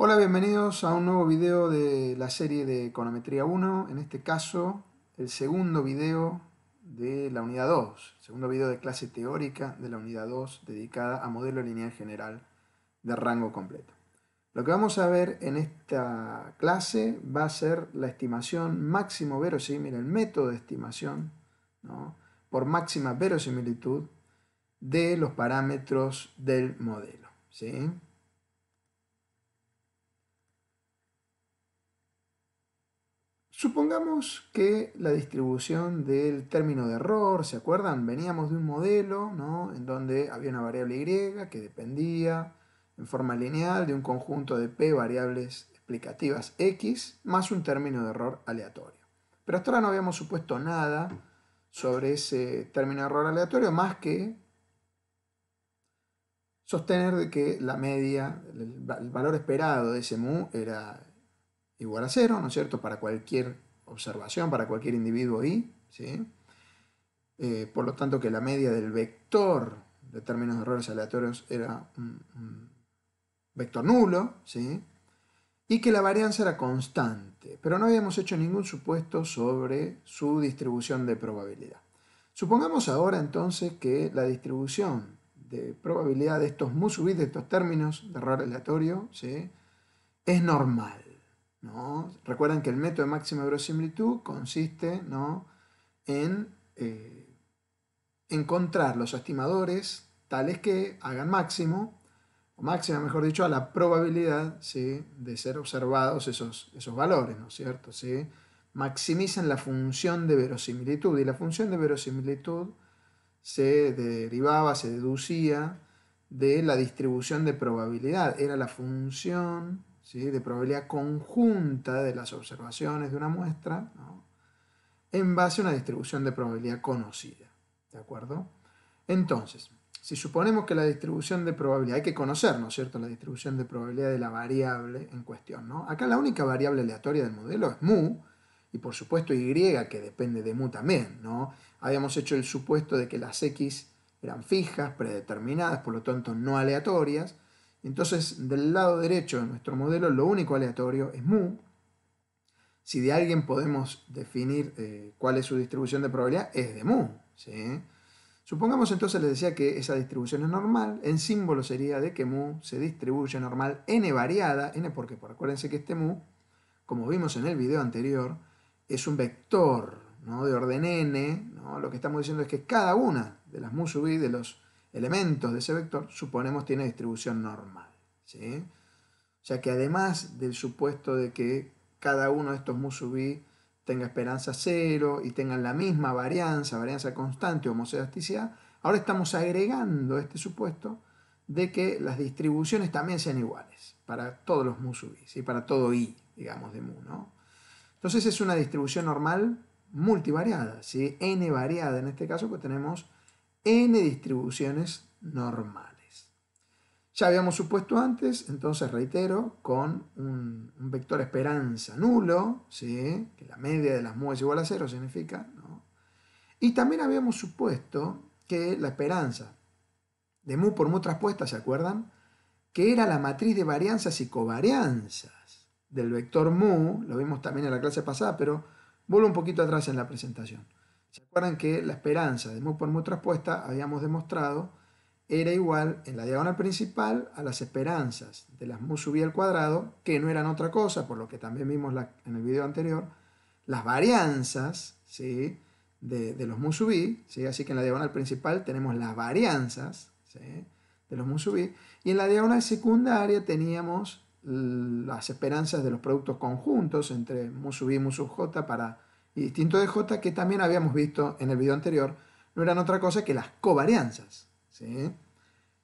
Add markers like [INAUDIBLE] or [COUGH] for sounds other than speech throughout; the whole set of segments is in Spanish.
Hola, bienvenidos a un nuevo video de la serie de Econometría 1, en este caso el segundo video de la unidad 2, segundo video de clase teórica de la unidad 2 dedicada a modelo lineal general de rango completo. Lo que vamos a ver en esta clase va a ser la estimación máximo verosímil, el método de estimación por máxima verosimilitud de los parámetros del modelo. ¿sí? Supongamos que la distribución del término de error, ¿se acuerdan? Veníamos de un modelo ¿no? en donde había una variable y que dependía en forma lineal de un conjunto de p variables explicativas x más un término de error aleatorio. Pero hasta ahora no habíamos supuesto nada sobre ese término de error aleatorio más que sostener que la media, el valor esperado de ese mu era igual a cero, ¿no es cierto?, para cualquier observación, para cualquier individuo i, ¿sí? Eh, por lo tanto que la media del vector de términos de errores aleatorios era un, vector nulo, ¿sí? y que la varianza era constante, pero no habíamos hecho ningún supuesto sobre su distribución de probabilidad. Supongamos ahora entonces que la distribución de probabilidad de estos mu de estos términos de error aleatorio, ¿sí? es normal. Recuerden que el método de máxima verosimilitud consiste ¿no? en eh, encontrar los estimadores tales que hagan máximo, o máxima mejor dicho, a la probabilidad de ser observados esos, esos valores, ¿no cierto? ¿Sí? Maximizan la función de verosimilitud y la función de verosimilitud se derivaba, se deducía de la distribución de probabilidad, era la función de probabilidad conjunta de las observaciones de una muestra, en base a una distribución de probabilidad conocida. ¿De acuerdo? Entonces, si suponemos que la distribución de probabilidad, hay que conocer, cierto?, la distribución de probabilidad de la variable en cuestión, ¿no? Acá la única variable aleatoria del modelo es mu, y por supuesto y que depende de mu también, ¿no? Habíamos hecho el supuesto de que las x eran fijas, predeterminadas, por lo tanto no aleatorias, entonces, del lado derecho de nuestro modelo, lo único aleatorio es mu. Si de alguien podemos definir eh, cuál es su distribución de probabilidad, es de mu. Supongamos entonces, les decía que esa distribución es normal, en símbolo sería de que mu se distribuye normal n variada, n porque por acuérdense que este mu, como vimos en el video anterior, es un vector ¿no? de orden n, lo que estamos diciendo es que cada una de las mu sub i de los elementos de ese vector, suponemos tiene distribución normal. ¿sí? O sea que además del supuesto de que cada uno de estos mu i tenga esperanza cero y tengan la misma varianza, varianza constante, homocedasticidad, ahora estamos agregando este supuesto de que las distribuciones también sean iguales para todos los mu sub i, para todo i, digamos, de mu. Entonces es una distribución normal multivariada, ¿sí? n variada en este caso, que pues tenemos n distribuciones normales. Ya habíamos supuesto antes, entonces reitero, con un, vector esperanza nulo, ¿sí? que la media de las mu es igual a cero significa, y también habíamos supuesto que la esperanza de mu por mu traspuesta, ¿se acuerdan? Que era la matriz de varianzas y covarianzas del vector mu, lo vimos también en la clase pasada, pero vuelvo un poquito atrás en la presentación. ¿Se acuerdan que la esperanza de mu por mu traspuesta habíamos demostrado era igual en la diagonal principal a las esperanzas de las mu sub i al cuadrado, que no eran otra cosa, por lo que también vimos en el video anterior, las varianzas ¿sí? de, los mu sub ¿sí? así que en la diagonal principal tenemos las varianzas de los mu i, y en la diagonal secundaria teníamos las esperanzas de los productos conjuntos entre mu sub i y mu sub j para y distinto de J que también habíamos visto en el video anterior, no eran otra cosa que las covarianzas ¿sí?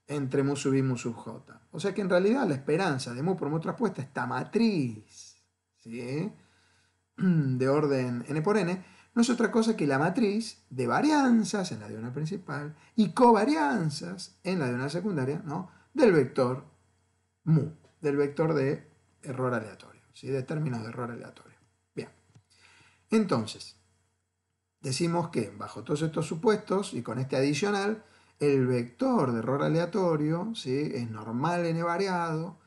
entre mu sub i y mu sub j. O sea que en realidad la esperanza de mu por mu traspuesta, esta matriz ¿sí? [CLEARS THROAT] de orden n por n, no es otra cosa que la matriz de varianzas en la diagonal principal y covarianzas en la diagonal secundaria ¿no? del vector mu, del vector de error aleatorio, ¿sí? de términos de error aleatorio. Entonces, decimos que bajo todos estos supuestos y con este adicional, el vector de error aleatorio es normal n e variado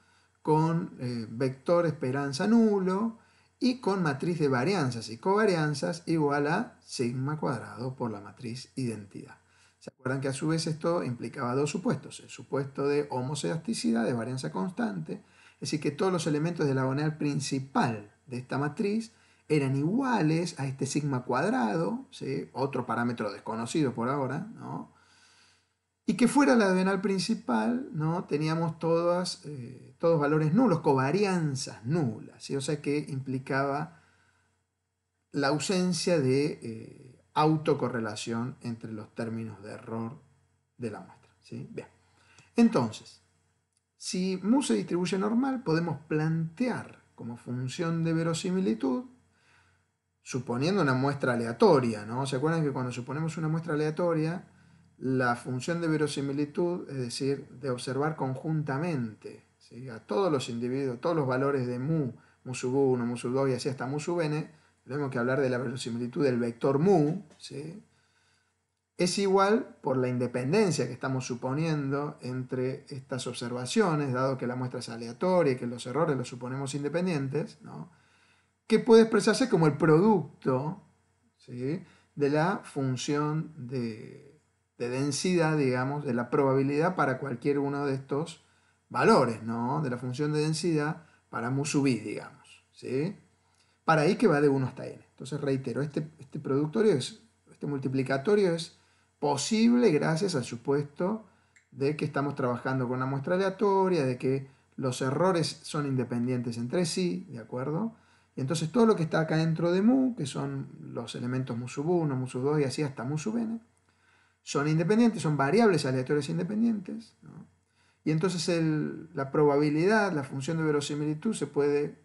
con eh, vector esperanza nulo y con matriz de varianzas y covarianzas igual a sigma cuadrado por la matriz identidad. ¿Se acuerdan que a su vez esto implicaba dos supuestos? El supuesto de homoseasticidad de varianza constante, es decir, que todos los elementos de la diagonal principal de esta matriz eran iguales a este sigma cuadrado, ¿sí? otro parámetro desconocido por ahora, y que fuera la adenal principal, ¿no? teníamos todas, eh, todos valores nulos, covarianzas nulas, ¿sí? o sea que implicaba la ausencia de eh, autocorrelación entre los términos de error de la muestra. Entonces, si mu se distribuye normal, podemos plantear como función de verosimilitud suponiendo una muestra aleatoria, ¿no? ¿Se acuerdan que cuando suponemos una muestra aleatoria, la función de verosimilitud, es decir, de observar conjuntamente a todos los individuos, todos los valores de mu, mu sub 1, mu sub 2 y así hasta mu sub n, tenemos que hablar de la verosimilitud del vector mu, ¿sí? es igual por la independencia que estamos suponiendo entre estas observaciones, dado que la muestra es aleatoria y que los errores los suponemos independientes, ¿no? que puede expresarse como el producto de la función de, densidad, digamos, de la probabilidad para cualquier uno de estos valores, ¿no? De la función de densidad para mu sub i, digamos, ¿sí? Para i que va de 1 hasta n. Entonces, reitero, este, este productorio, este multiplicatorio es posible gracias al supuesto de que estamos trabajando con una muestra aleatoria, de que los errores son independientes entre sí, ¿de acuerdo? Y Entonces todo lo que está acá dentro de mu, que son los elementos mu sub 1 sub 2 y así hasta sub n, son independientes, son variables aleatorias independientes. Y entonces la probabilidad, la función de verosimilitud se puede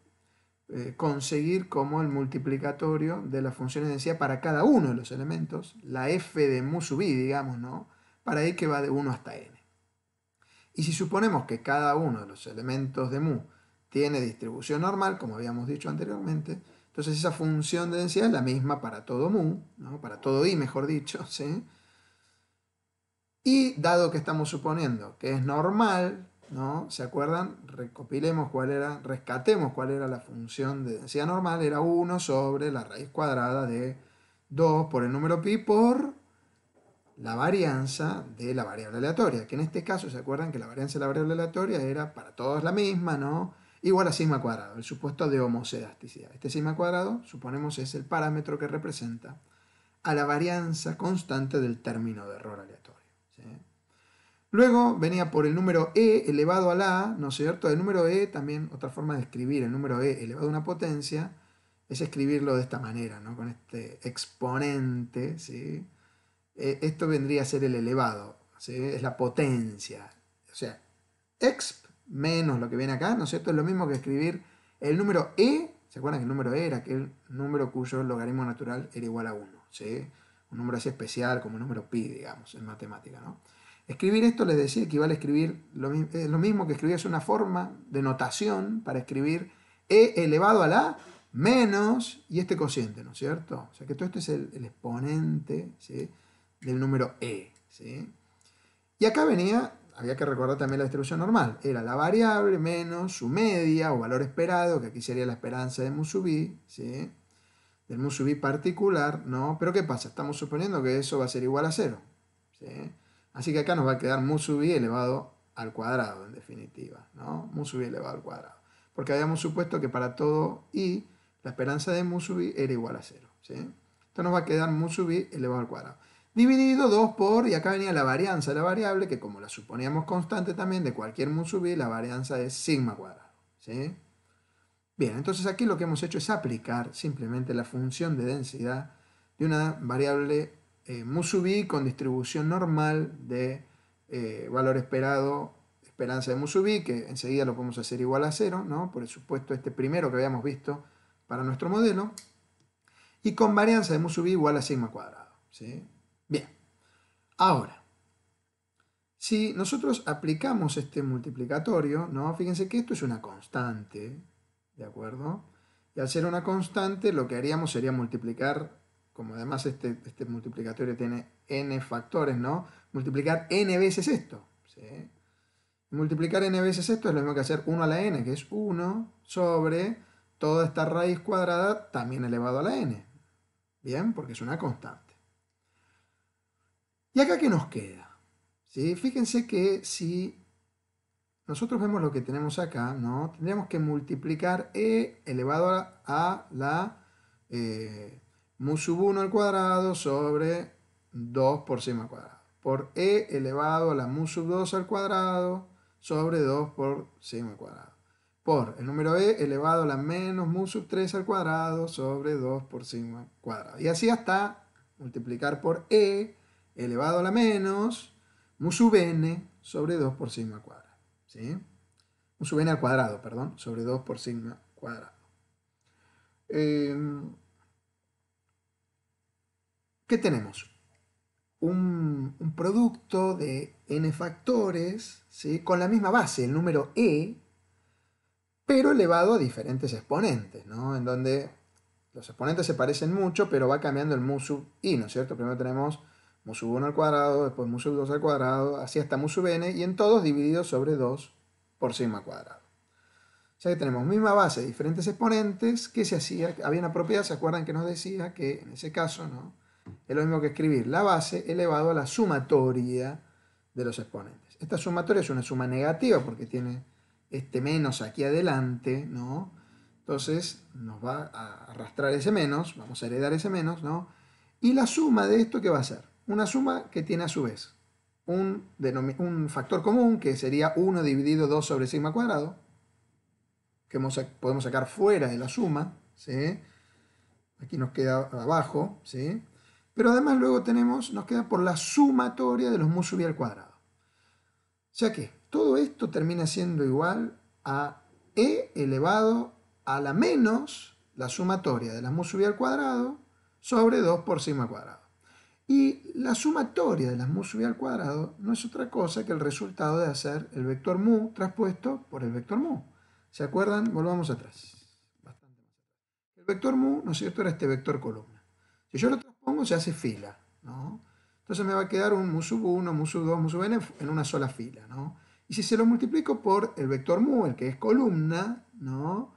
eh, conseguir como el multiplicatorio de las funciones de densidad para cada uno de los elementos, la f de mu sub i, digamos, Para i que va de 1 hasta n. Y si suponemos que cada uno de los elementos de mu tiene distribución normal, como habíamos dicho anteriormente. Entonces esa función de densidad es la misma para todo mu, para todo i mejor dicho. [LAUGHS] ¿sí? Y dado que estamos suponiendo que es normal, ¿no? ¿se acuerdan? Recopilemos cuál era, rescatemos cuál era la función de densidad normal, era 1 sobre la raíz cuadrada de 2 por el número pi por la varianza de la variable aleatoria, que en este caso se acuerdan que la varianza de la variable aleatoria era para todos la misma, ¿no? igual a sigma cuadrado, el supuesto de homocedasticidad. Este sigma cuadrado, suponemos, es el parámetro que representa a la varianza constante del término de error aleatorio. Luego venía por el número e elevado a la, ¿no es cierto? El número e, también otra forma de escribir el número e elevado a una potencia, es escribirlo de esta manera, ¿no? Con este exponente, ¿sí? Eh, esto vendría a ser el elevado, ¿sí? Es la potencia. O sea, exponente menos lo que viene acá, ¿no es cierto? Es lo mismo que escribir el número e, ¿se acuerdan que el número e era aquel número cuyo logaritmo natural era igual a 1? ¿sí? Un número así especial como el número pi, digamos, en matemática, ¿no? Escribir esto, les decía, equivale a escribir, lo, es lo mismo que escribir, es una forma de notación para escribir e elevado a la menos y este cociente, ¿no es cierto? O sea que todo esto es el, el exponente ¿sí? del número e, ¿sí? Y acá venía había que recordar también la distribución normal. Era la variable menos su media o valor esperado, que aquí sería la esperanza de mu Musubi, ¿sí? del mu sub i particular, ¿no? Pero ¿qué pasa? Estamos suponiendo que eso va a ser igual a cero. Así que acá nos va a quedar mu sub i elevado al cuadrado, en definitiva, ¿no? Musubi elevado al cuadrado. Porque habíamos supuesto que para todo i, la esperanza de mu i era igual a cero, ¿sí? Esto nos va a quedar mu sub i elevado al cuadrado dividido 2 por, y acá venía la varianza de la variable, que como la suponíamos constante también de cualquier mu i, la varianza es sigma cuadrado. ¿sí? Bien, entonces aquí lo que hemos hecho es aplicar simplemente la función de densidad de una variable eh, i con distribución normal de eh, valor esperado, esperanza de mu i, que enseguida lo podemos hacer igual a cero, ¿no? por supuesto este primero que habíamos visto para nuestro modelo, y con varianza de mu musubi igual a sigma cuadrado. ¿sí? Ahora, si nosotros aplicamos este multiplicatorio, ¿no? fíjense que esto es una constante, ¿de acuerdo? Y al ser una constante, lo que haríamos sería multiplicar, como además este, este multiplicatorio tiene n factores, ¿no? Multiplicar n veces esto, Multiplicar n veces esto es lo mismo que hacer 1 a la n, que es 1 sobre toda esta raíz cuadrada también elevado a la n. ¿Bien? Porque es una constante. ¿Y acá qué nos queda? ¿Sí? Fíjense que si nosotros vemos lo que tenemos acá, ¿no? Tendríamos que multiplicar e elevado a la eh, mu sub 1 al cuadrado sobre 2 por sigma cuadrado. Por e elevado a la mu sub 2 al cuadrado sobre 2 por sigma cuadrado. Por el número e elevado a la menos mu sub 3 al cuadrado sobre 2 por sigma al cuadrado. Y así hasta multiplicar por e elevado a la menos mu sub n sobre 2 por sigma cuadrado. ¿sí? Mu sub n al cuadrado, perdón, sobre 2 por sigma cuadrado. Em, ¿Qué tenemos? Un, un, producto de n factores ¿sí? con la misma base, el número e, pero elevado a diferentes exponentes, ¿no? En donde los exponentes se parecen mucho, pero va cambiando el mu sub i, ¿no es cierto? Primero tenemos mu sub 1 al cuadrado, después mu sub 2 al cuadrado, así hasta mu sub n, y en todos dividido sobre 2 por sigma cuadrado. O sea que tenemos misma base, diferentes exponentes, que se hacía, había una propiedad, ¿se acuerdan que nos decía que en ese caso no? Es lo mismo que escribir la base elevado a la sumatoria de los exponentes. Esta sumatoria es una suma negativa porque tiene este menos aquí adelante, ¿no? Entonces nos va a arrastrar ese menos, vamos a heredar ese menos, ¿no? Y la suma de esto, ¿qué va a ser? Una suma que tiene a su vez un, factor común, que sería 1 dividido 2 sobre sigma cuadrado, que podemos sacar fuera de la suma, ¿sí? aquí nos queda abajo, ¿sí? pero además luego tenemos, nos queda por la sumatoria de los mu sub i al cuadrado. O sea que todo esto termina siendo igual a e elevado a la menos la sumatoria de las mu sub i al cuadrado sobre 2 por sigma cuadrado. Y la sumatoria de las mu sub i al cuadrado no es otra cosa que el resultado de hacer el vector mu traspuesto por el vector mu. ¿Se acuerdan? Volvamos atrás. El vector mu, ¿no es cierto?, era este vector columna. Si yo lo transpongo, se hace fila, ¿no? Entonces me va a quedar un mu sub 1, mu sub 2, mu sub n en una sola fila, ¿no? Y si se lo multiplico por el vector mu, el que es columna, ¿no?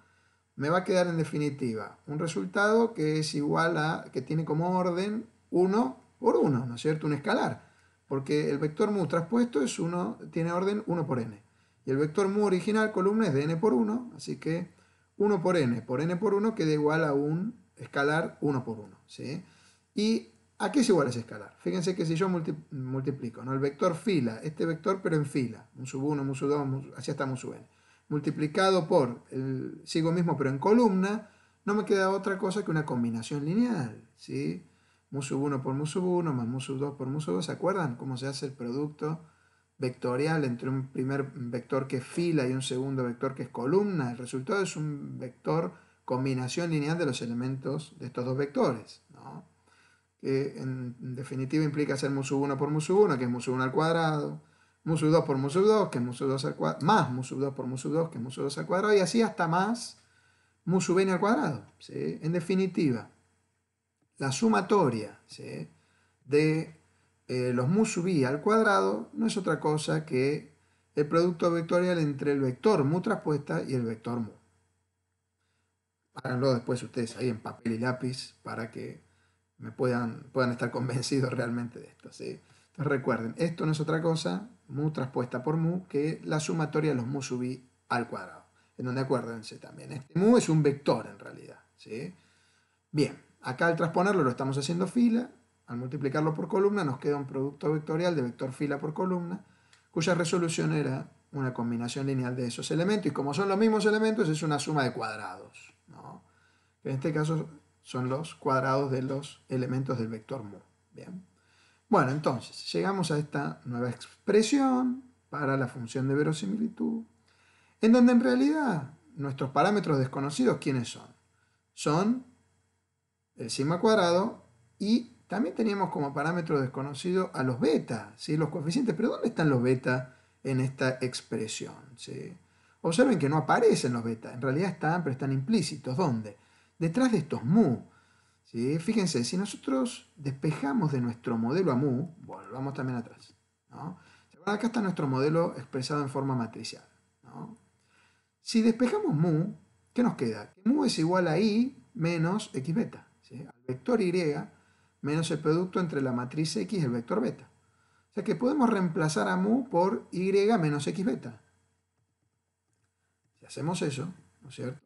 Me va a quedar en definitiva un resultado que es igual a, que tiene como orden 1 por 1, ¿no es cierto? Un escalar, porque el vector mu traspuesto es uno, tiene orden 1 por n. Y el vector mu original, columna, es de n por 1, así que 1 por n por n por 1 queda igual a un escalar 1 por 1. ¿sí? ¿Y a qué es igual ese escalar? Fíjense que si yo multiplico ¿no? el vector fila, este vector pero en fila, mu sub 1, mu sub 2, así está mu sub n, multiplicado por el sigo mismo pero en columna, no me queda otra cosa que una combinación lineal. ¿sí? mu sub 1 por mu sub 1 más mu sub 2 por mu sub 2. ¿Se acuerdan cómo se hace el producto vectorial entre un primer vector que es fila y un segundo vector que es columna? El resultado es un vector combinación lineal de los elementos de estos dos vectores. que en definitiva implica hacer mu sub 1 por mu sub 1, que es mu sub 1 al cuadrado, mu sub 2 por mu sub 2, que es mu sub 2 al cuadrado, más mu sub 2 por mu sub 2, que es mu sub 2 al cuadrado, y así hasta más mu sub n al cuadrado, en definitiva la sumatoria de eh, los mu sub i al cuadrado no es otra cosa que el producto vectorial entre el vector mu traspuesta y el vector mu. Háganlo después ustedes ahí en papel y lápiz para que me puedan, puedan estar [LAUGHS] convencidos realmente de esto. Entonces recuerden, esto no es otra cosa, mu traspuesta por mu, que la sumatoria de los mu sub i al cuadrado. En donde acuérdense también, este mu es un vector en realidad. Bien, Acá al transponerlo lo estamos haciendo fila, al multiplicarlo por columna nos queda un producto vectorial de vector fila por columna, cuya resolución era una combinación lineal de esos elementos, y como son los mismos elementos es una suma de cuadrados, en este caso son los cuadrados de los elementos del vector mu. Bien. Bueno, entonces, llegamos a esta nueva expresión para la función de verosimilitud, en donde en realidad nuestros parámetros desconocidos, ¿quiénes son? Son el sigma cuadrado y también teníamos como parámetro desconocido a los beta, ¿sí? los coeficientes. Pero ¿dónde están los beta en esta expresión? Observen que no aparecen los beta, en realidad están, pero están implícitos. ¿Dónde? Detrás de estos mu. ¿sí? Fíjense, si nosotros despejamos de nuestro modelo a mu, volvamos también atrás. ¿no? Acá está nuestro modelo expresado en forma matricial. Si despejamos mu, ¿qué nos queda? Mu es igual a i menos x beta al vector y menos el producto entre la matriz x y el vector beta. O sea que podemos reemplazar a mu por y menos x beta. Si hacemos eso, ¿no es cierto?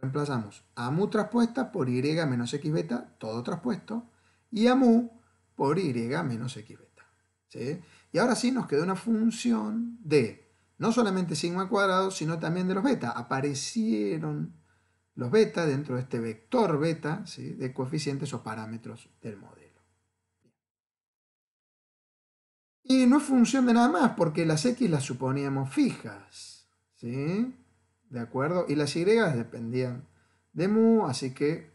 Reemplazamos a mu traspuesta por y menos x beta, todo traspuesto, y a mu por y menos x beta. Y ahora sí nos queda una función de no solamente sigma cuadrado, sino también de los beta. Aparecieron los beta dentro de este vector beta de coeficientes o parámetros del modelo. Y no funciona de nada más, porque las x las suponíamos fijas, ¿sí? ¿De acuerdo? Y las y dependían de mu, así que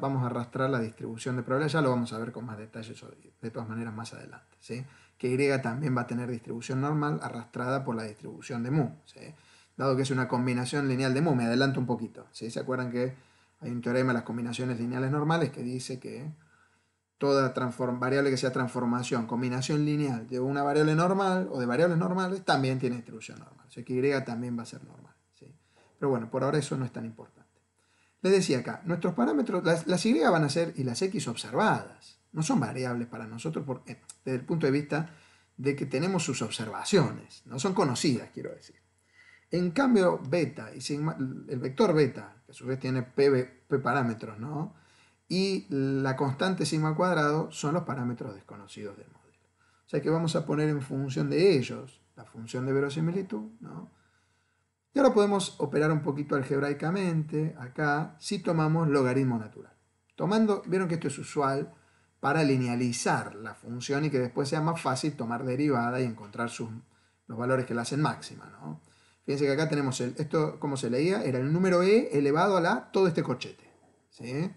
vamos a arrastrar la distribución de probabilidad, ya lo vamos a ver con más detalles de todas maneras más adelante, ¿sí? Que y también va a tener distribución normal arrastrada por la distribución de mu, ¿sí? dado que es una combinación lineal de mu. Me adelanto un poquito. ¿Se acuerdan que hay un teorema de las combinaciones lineales normales que dice que toda variable que sea transformación, combinación lineal de una variable normal o de variables normales, también tiene distribución normal. O sea que y también va a ser normal. Pero bueno, por ahora eso no es tan importante. Les decía acá, nuestros parámetros, las, y van a ser y las x observadas. No son variables para nosotros porque eh, desde el punto de vista de que tenemos sus observaciones. No son conocidas, quiero decir. En cambio, beta y el vector beta, que a su vez tiene p, parámetros, ¿no? y la constante sigma cuadrado son los parámetros desconocidos del modelo. O sea que vamos a poner en función de ellos la función de verosimilitud, Y ahora podemos operar un poquito algebraicamente acá si tomamos logaritmo natural. Tomando, vieron que esto es usual para linealizar la función y que después sea más fácil tomar derivada y encontrar los valores que la hacen máxima, ¿no? Fíjense que acá tenemos esto, ¿cómo se leía? Era el número e elevado a la todo este corchete. Entonces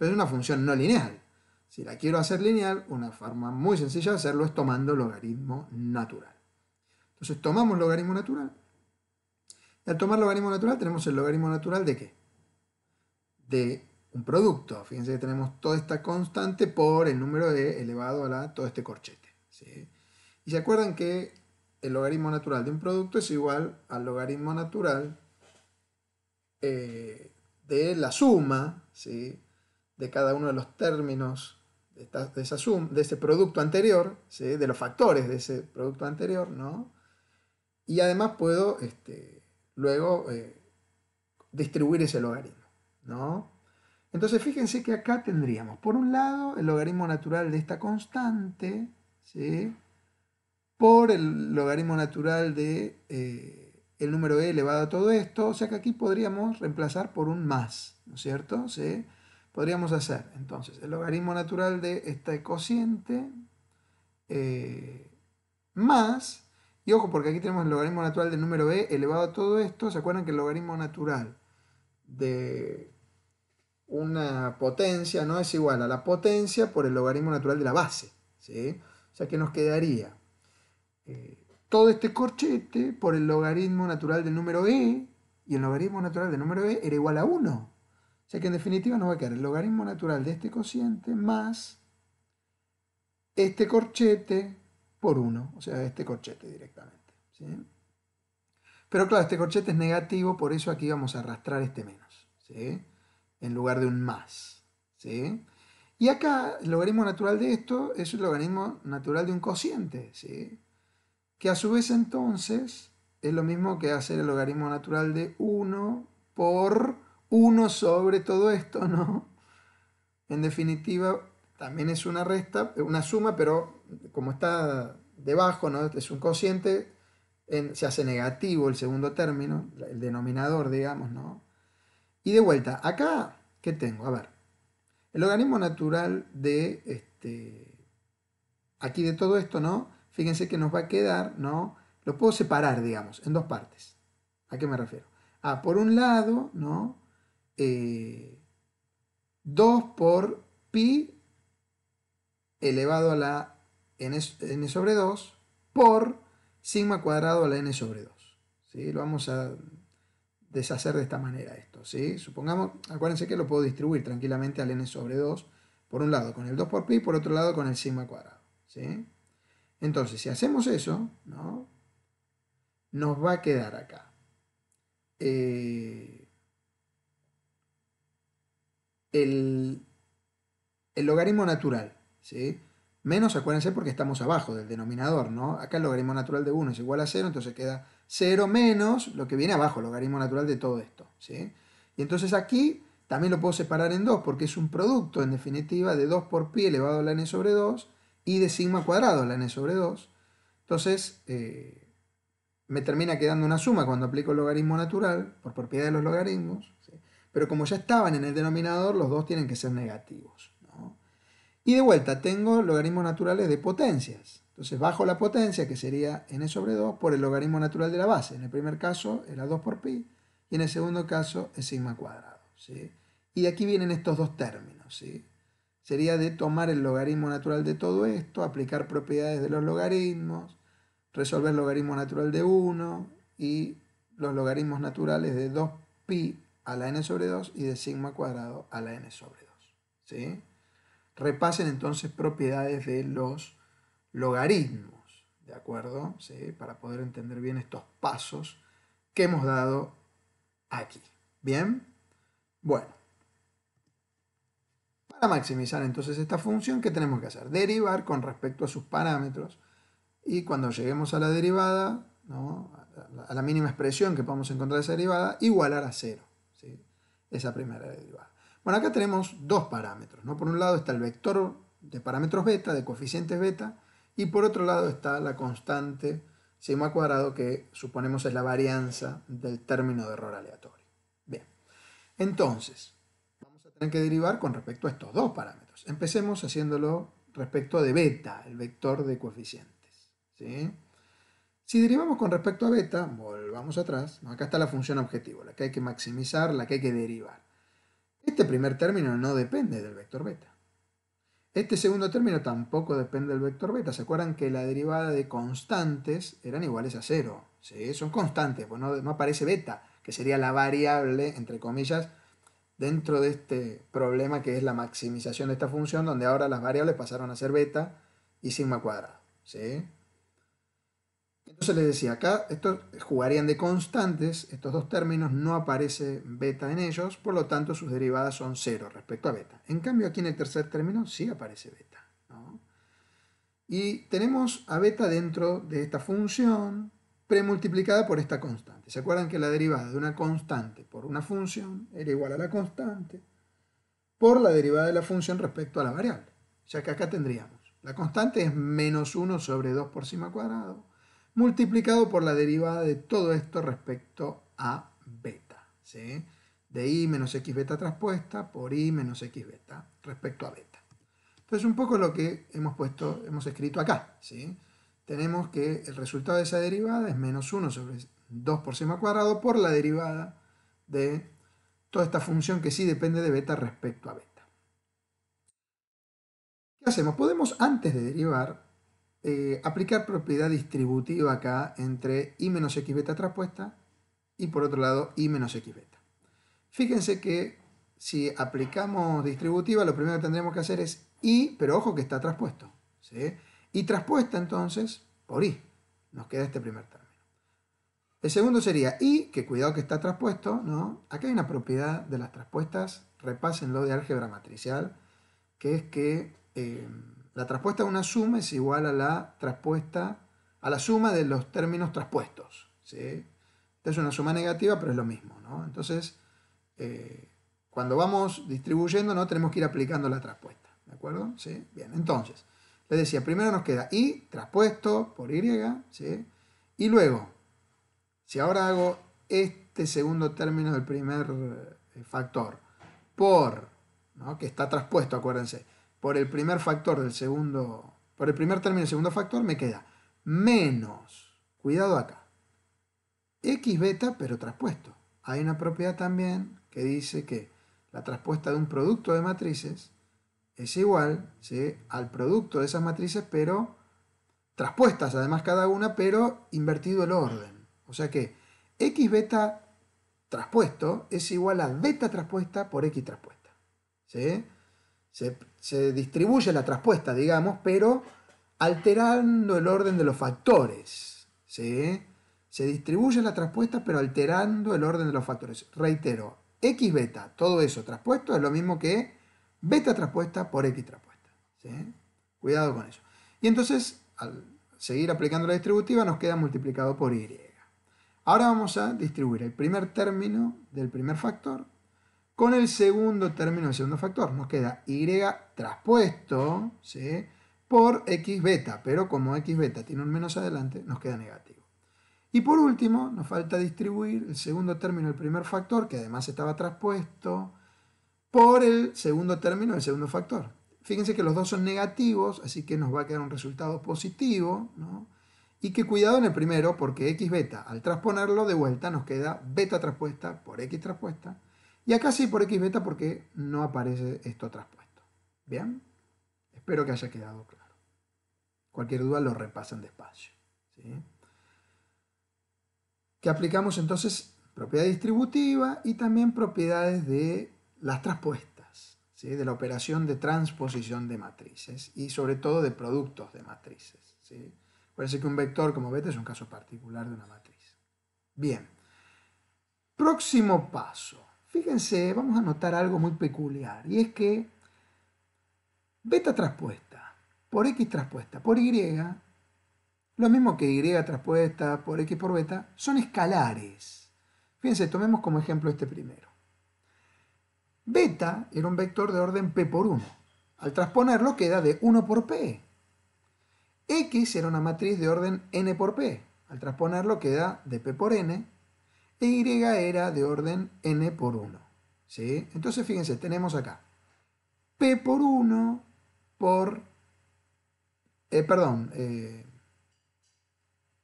es una función no lineal. Si la quiero hacer lineal, una forma muy sencilla de hacerlo es tomando logaritmo natural. Entonces tomamos logaritmo natural. Y al tomar logaritmo natural tenemos el logaritmo natural de qué? De un producto. Fíjense que tenemos toda esta constante por el número e elevado a la, todo este corchete. Y se acuerdan que el logaritmo natural de un producto es igual al logaritmo natural eh, de la suma de cada uno de los términos de, esa de ese producto anterior, de los factores de ese producto anterior, ¿no? Y además puedo este, luego eh, distribuir ese logaritmo, ¿no? Entonces fíjense que acá tendríamos, por un lado, el logaritmo natural de esta constante, ¿sí? por el logaritmo natural de eh, el número e elevado a todo esto, o sea que aquí podríamos reemplazar por un más, ¿no es cierto? ¿Sí? Podríamos hacer entonces el logaritmo natural de este cociente eh, más, y ojo porque aquí tenemos el logaritmo natural del número e elevado a todo esto, ¿se acuerdan que el logaritmo natural de una potencia no es igual a la potencia por el logaritmo natural de la base? O sea que nos quedaría todo este corchete por el logaritmo natural del número e, y el logaritmo natural del número e era igual a 1. O sea que en definitiva nos va a quedar el logaritmo natural de este cociente más este corchete por 1, o sea, este corchete directamente. Pero claro, este corchete es negativo, por eso aquí vamos a arrastrar este menos, en lugar de un más. Y acá el logaritmo natural de esto es el logaritmo natural de un cociente. ¿sí? que a su vez entonces es lo mismo que hacer el logaritmo natural de 1 por 1 sobre todo esto, ¿no? En definitiva, también es una resta, una suma, pero como está debajo, ¿no? Es un cociente, se hace negativo el segundo término, el denominador, digamos, ¿no? Y de vuelta, acá, ¿qué tengo? A ver, el logaritmo natural de, este, aquí de todo esto, ¿no? fíjense que nos va a quedar, ¿no? Lo puedo separar, digamos, en dos partes. ¿A qué me refiero? A, ah, por un lado, ¿no? 2 eh, por pi elevado a la n, n, sobre 2 por sigma cuadrado a la n sobre 2. ¿sí? Lo vamos a deshacer de esta manera esto. ¿sí? Supongamos, acuérdense que lo puedo distribuir tranquilamente al n sobre 2, por un lado con el 2 por pi, por otro lado con el sigma cuadrado. ¿sí? Entonces, si hacemos eso, ¿no? nos va a quedar acá. Eh, el, logaritmo natural, ¿sí? Menos, acuérdense, porque estamos abajo del denominador, ¿no? Acá el logaritmo natural de 1 es igual a 0, entonces queda 0 menos lo que viene abajo, el logaritmo natural de todo esto, ¿sí? Y entonces aquí también lo puedo separar en 2, porque es un producto, en definitiva, de 2 por pi elevado a la n sobre 2, y de sigma cuadrado la n sobre 2. Entonces, eh, me termina quedando una suma cuando aplico el logaritmo natural, por propiedad de los logaritmos, pero como ya estaban en el denominador, los dos tienen que ser negativos. Y de vuelta, tengo logaritmos naturales de potencias. Entonces bajo la potencia, que sería n sobre 2, por el logaritmo natural de la base. En el primer caso era 2 por pi, y en el segundo caso es sigma cuadrado. ¿sí? Y de aquí vienen estos dos términos. ¿sí? sería de tomar el logaritmo natural de todo esto, aplicar propiedades de los logaritmos, resolver logaritmo natural de 1 y los logaritmos naturales de 2pi a la n sobre 2 y de sigma cuadrado a la n sobre 2. ¿sí? Repasen entonces propiedades de los logaritmos, ¿de acuerdo? ¿Sí? Para poder entender bien estos pasos que hemos dado aquí. ¿Bien? Bueno maximizar entonces esta función, ¿qué tenemos que hacer? Derivar con respecto a sus parámetros. Y cuando lleguemos a la derivada, a la mínima expresión que podamos encontrar esa derivada, igualar a cero. Esa primera derivada. Bueno, acá tenemos dos parámetros. ¿no? Por un lado está el vector de parámetros beta, de coeficientes beta, y por otro lado está la constante sigma cuadrado que suponemos es la varianza del término de error aleatorio. Bien, entonces, tienen que derivar con respecto a estos dos parámetros. Empecemos haciéndolo respecto de beta, el vector de coeficientes. Si derivamos con respecto a beta, volvamos atrás, acá está la función objetivo, la que hay que maximizar, la que hay que derivar. Este primer término no depende del vector beta. Este segundo término tampoco depende del vector beta. ¿Se acuerdan que la derivada de constantes eran iguales a cero? ¿Sí? Son constantes, pues no, no aparece beta, que sería la variable, entre comillas, dentro de este problema que es la maximización de esta función, donde ahora las variables pasaron a ser beta y sigma cuadrado. ¿sí? Entonces les decía, acá estos jugarían de constantes, estos dos términos, no aparece beta en ellos, por lo tanto sus derivadas son cero respecto a beta. En cambio aquí en el tercer término sí aparece beta. Y tenemos a beta dentro de esta función, premultiplicada por esta constante. ¿Se acuerdan que la derivada de una constante por una función era igual a la constante por la derivada de la función respecto a la variable? ya que acá tendríamos, la constante es menos 1 sobre 2 por cima cuadrado, multiplicado por la derivada de todo esto respecto a beta. ¿sí? De i menos x beta traspuesta por i menos x beta respecto a beta. Entonces un poco lo que hemos puesto, hemos escrito acá. ¿sí? tenemos que el resultado de esa derivada es menos 1 sobre 2 por sema cuadrado por la derivada de toda esta función que sí depende de beta respecto a beta. ¿Qué hacemos? Podemos antes de derivar eh, aplicar propiedad distributiva acá entre i menos x beta traspuesta y por otro lado i menos x beta. Fíjense que si aplicamos distributiva lo primero que tendremos que hacer es i, pero ojo que está traspuesto. ¿sí? Y traspuesta entonces por i, nos queda este primer término. El segundo sería i, que cuidado que está traspuesto, ¿no? Acá hay una propiedad de las traspuestas, repásenlo de álgebra matricial, que es que eh, la traspuesta de una suma es igual a la traspuesta, a la suma de los términos traspuestos, ¿sí? es una suma negativa, pero es lo mismo, ¿no? Entonces, eh, cuando vamos distribuyendo, ¿no? Tenemos que ir aplicando la traspuesta, ¿de acuerdo? ¿Sí? Bien, entonces, decía, primero nos queda y traspuesto por y, ¿sí? Y luego, si ahora hago este segundo término del primer eh, factor por, que está traspuesto, acuérdense, por el primer factor del segundo, por el primer término del segundo factor, me queda menos, cuidado acá, x beta pero traspuesto. Hay una propiedad también que dice que la traspuesta de un producto de matrices es igual al producto de esas matrices, pero traspuestas además cada una, pero invertido el orden. O sea que x beta traspuesto es igual a beta traspuesta por x traspuesta. Se, distribuye la traspuesta, digamos, pero alterando el orden de los factores. Se distribuye la traspuesta, pero alterando el orden de los factores. Reitero, x beta, todo eso traspuesto es lo mismo que beta traspuesta por X traspuesta. Cuidado con eso. Y entonces, al seguir aplicando la distributiva, nos queda multiplicado por Y. Ahora vamos a distribuir el primer término del primer factor con el segundo término del segundo factor. Nos queda Y traspuesto por X beta, pero como X beta tiene un menos adelante, nos queda negativo. Y por último, nos falta distribuir el segundo término del primer factor, que además estaba traspuesto, por el segundo término, el segundo factor. Fíjense que los dos son negativos, así que nos va a quedar un resultado positivo, Y que cuidado en el primero, porque x beta, al transponerlo de vuelta, nos queda beta traspuesta por x traspuesta, Y acá sí por x beta, porque no aparece esto traspuesto. ¿Bien? Espero que haya quedado claro. Cualquier duda lo repasan despacio. Que aplicamos entonces propiedad distributiva y también propiedades de las transpuestas, de la operación de transposición de matrices y sobre todo de productos de matrices. ¿sí? Parece que un vector, como beta es un caso particular de una matriz. Bien, próximo paso. Fíjense, vamos a notar algo muy peculiar y es que beta traspuesta por x traspuesta por y, lo mismo que y traspuesta por x por beta, son escalares. Fíjense, tomemos como ejemplo este primero. Beta era un vector de orden P por 1. Al transponerlo queda de 1 por P. X era una matriz de orden N por P. Al transponerlo queda de P por N. E Y era de orden N por 1. ¿Sí? Entonces fíjense, tenemos acá P por 1 por... Eh, perdón,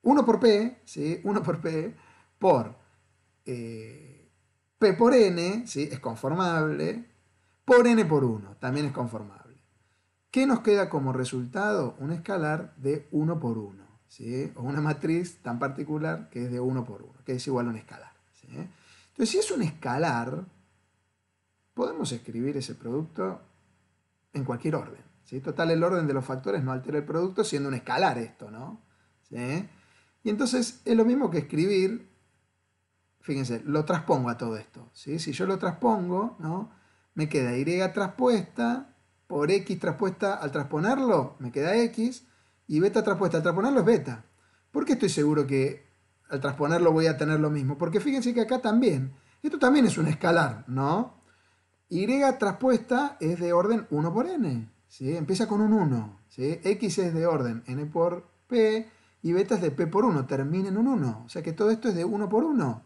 1 eh, por P, ¿sí? 1 por P por... Eh, P por n ¿sí? es conformable por n por 1, también es conformable. ¿Qué nos queda como resultado? Un escalar de 1 por 1, ¿sí? o una matriz tan particular que es de 1 por 1, que es igual a un escalar. Entonces, si es un escalar, podemos escribir ese producto en cualquier orden. Total, el orden de los factores no altera el producto, siendo un escalar esto, ¿no? Y entonces es lo mismo que escribir fíjense, lo transpongo a todo esto. ¿sí? Si yo lo transpongo, ¿no? me queda y traspuesta por x traspuesta al transponerlo, me queda x, y beta traspuesta al transponerlo es beta. ¿Por qué estoy seguro que al transponerlo voy a tener lo mismo? Porque fíjense que acá también, esto también es un escalar, ¿no? Y traspuesta es de orden 1 por n, ¿sí? empieza con un 1, ¿sí? x es de orden n por p, y beta es de p por 1, termina en un 1, o sea que todo esto es de 1 por 1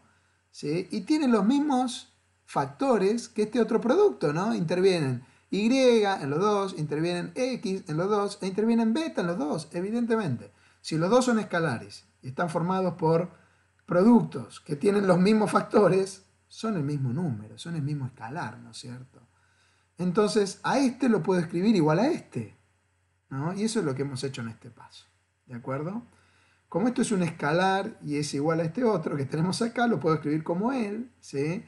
y tienen los mismos factores que este otro producto, ¿no? Intervienen Y en los dos, intervienen X en los dos, e intervienen beta en los dos, evidentemente. Si los dos son escalares y están formados por productos que tienen los mismos factores, son el mismo número, son el mismo escalar, ¿no es cierto? Entonces, a este lo puedo escribir igual a este, ¿no? Y eso es lo que hemos hecho en este paso, ¿de acuerdo? Como esto es un escalar y es igual a este otro que tenemos acá, lo puedo escribir como él, ¿sí?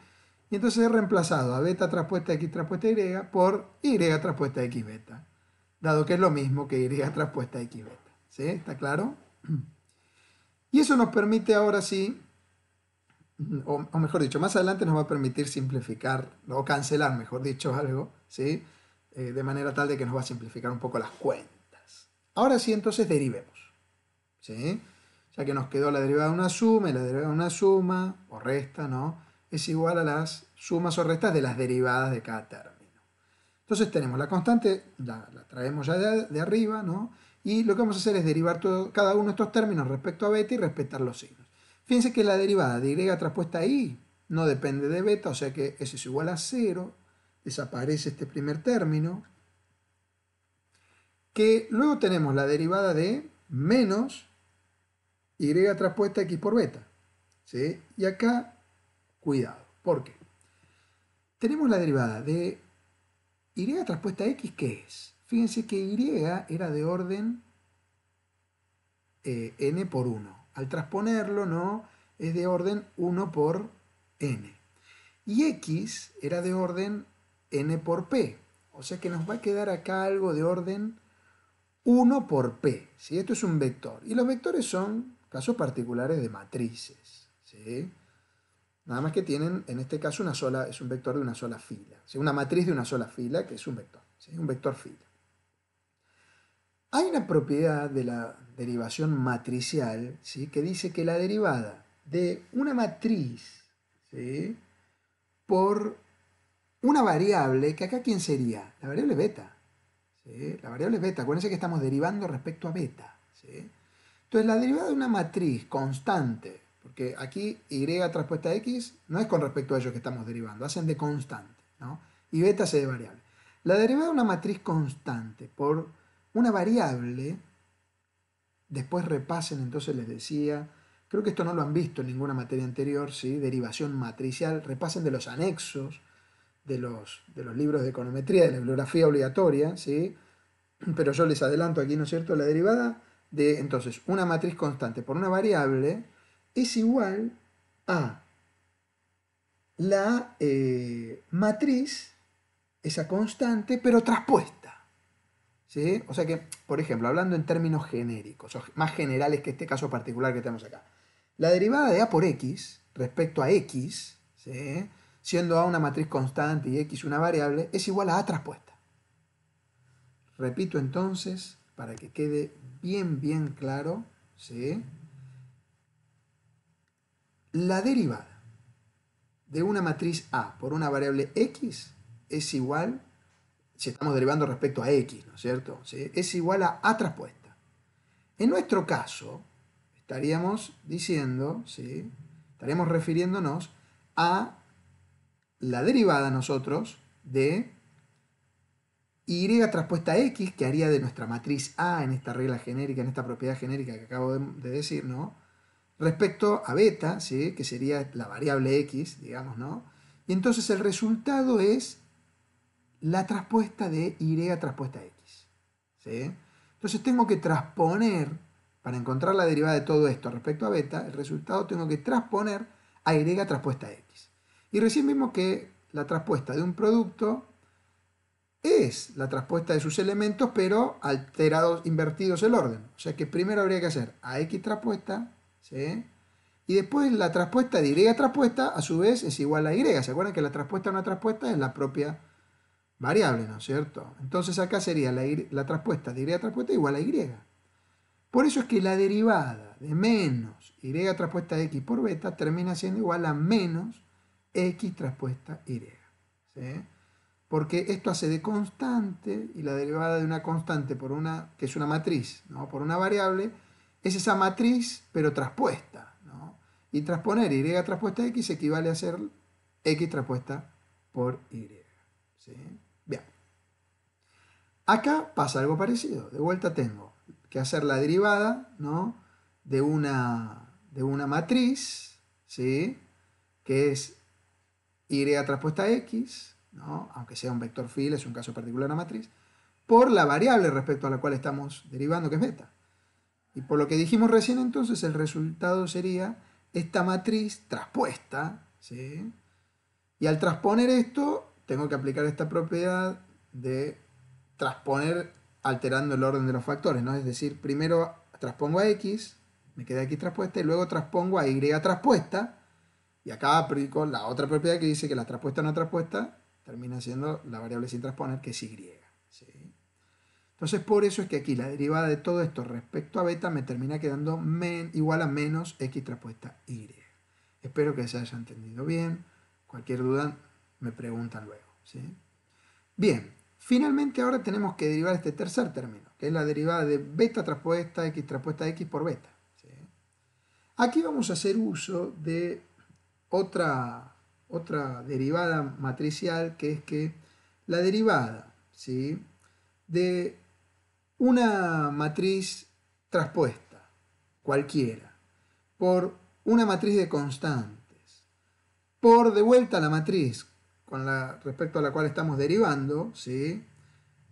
Y entonces he reemplazado a beta traspuesta x traspuesta y por y traspuesta x beta, dado que es lo mismo que y traspuesta x beta, ¿sí? ¿Está claro? [CLEARS THROAT] Y eso nos permite ahora sí, o, mejor dicho, más adelante nos va a permitir simplificar, o cancelar, mejor dicho, [LAUGHS] algo, ¿sí? Eh, de manera tal de que nos va a simplificar un poco las cuentas. Ahora sí, entonces derivemos. Ya que nos quedó la derivada de una suma y la derivada de una suma o resta, ¿no? Es igual a las sumas o restas de las derivadas de cada término. Entonces tenemos la constante, la, traemos ya de, arriba, ¿no? Y lo que vamos a hacer es derivar todo, cada uno de estos términos respecto a beta y respetar los signos. Fíjense que la derivada de y traspuesta a y no depende de beta, o sea que eso es igual a 0, desaparece este primer término, que luego tenemos la derivada de menos y traspuesta x por beta. ¿sí? Y acá, cuidado, porque tenemos la derivada de y traspuesta x, ¿qué es? Fíjense que y era de orden eh, n por 1. Al transponerlo, ¿no? Es de orden 1 por n. Y x era de orden n por p. O sea que nos va a quedar acá algo de orden 1 por p. ¿sí? Esto es un vector. Y los vectores son casos particulares de matrices. ¿sí? Nada más que tienen, en este caso, una sola, es un vector de una sola fila. Una matriz de una sola fila, que es un vector, ¿sí? un vector fila. Hay una propiedad de la derivación matricial ¿sí? que dice que la derivada de una matriz ¿sí? por una variable, que acá quién sería? La variable beta. ¿sí? La variable beta, acuérdense que estamos derivando respecto a beta. ¿sí? Entonces, la derivada de una matriz constante, porque aquí y traspuesta x no es con respecto a ellos que estamos derivando, hacen de constante, ¿no? Y beta se de variable. La derivada de una matriz constante por una variable, después repasen, entonces les decía, creo que esto no lo han visto en ninguna materia anterior, ¿sí? Derivación matricial, repasen de los anexos, de los, de los libros de econometría, de la bibliografía obligatoria, ¿sí? Pero yo les adelanto aquí, ¿no es cierto? La derivada de entonces una matriz constante por una variable es igual a la eh, matriz, esa constante, pero traspuesta. ¿sí? O sea que, por ejemplo, hablando en términos genéricos, más generales que este caso particular que tenemos acá, la derivada de A por X respecto a X, siendo A una matriz constante y X una variable, es igual a A traspuesta. Repito entonces, para que quede bien, bien claro, La derivada de una matriz A por una variable X es igual, si estamos derivando respecto a X, ¿no es cierto? Es igual a A traspuesta. En nuestro caso, estaríamos diciendo, ¿sí? Estaríamos refiriéndonos a la derivada nosotros de y traspuesta X, que haría de nuestra matriz A en esta regla genérica, en esta propiedad genérica que acabo de, decir, ¿no? Respecto a beta, ¿sí? que sería la variable X, digamos, ¿no? Y entonces el resultado es la traspuesta de Y traspuesta X. ¿sí? Entonces tengo que transponer, para encontrar la derivada de todo esto respecto a beta, el resultado tengo que transponer a Y traspuesta X. Y recién vimos que la traspuesta de un producto es la traspuesta de sus elementos, pero alterados, invertidos el orden. O sea que primero habría que hacer a x traspuesta, ¿sí? Y después la traspuesta de y traspuesta, a su vez, es igual a y. ¿Se acuerdan que la traspuesta de una traspuesta es la propia variable, ¿no es cierto? Entonces acá sería la, traspuesta de y traspuesta igual a y. Por eso es que la derivada de menos y traspuesta de x por beta termina siendo igual a menos x traspuesta y. ¿sí? porque esto hace de constante y la derivada de una constante por una, que es una matriz, ¿no? por una variable, es esa matriz pero traspuesta. Y transponer y traspuesta x equivale a hacer x traspuesta por y. Bien. Acá pasa algo parecido. De vuelta tengo que hacer la derivada ¿no? de, una, de una matriz, ¿sí? que es y traspuesta x, aunque sea un vector field, es un caso particular de una matriz, por la variable respecto a la cual estamos derivando, que es beta. Y por lo que dijimos recién, entonces el resultado sería esta matriz traspuesta. ¿sí? Y al transponer esto, tengo que aplicar esta propiedad de transponer alterando el orden de los factores. ¿no? Es decir, primero transpongo a X, me queda aquí traspuesta, y luego transpongo a Y traspuesta. Y acá aplico la otra propiedad que dice que la traspuesta no traspuesta termina siendo la variable sin transponer, que es y. Entonces, por eso es que aquí la derivada de todo esto respecto a beta me termina quedando igual a menos x traspuesta y. Espero que se haya entendido bien. Cualquier duda me preguntan luego. Bien, finalmente ahora tenemos que derivar este tercer término, que es la derivada de beta traspuesta x traspuesta x por beta. Aquí vamos a hacer uso de otra otra derivada matricial que es que la derivada ¿sí? de una matriz traspuesta, cualquiera, por una matriz de constantes, por de vuelta la matriz con la, respecto a la cual estamos derivando, ¿sí?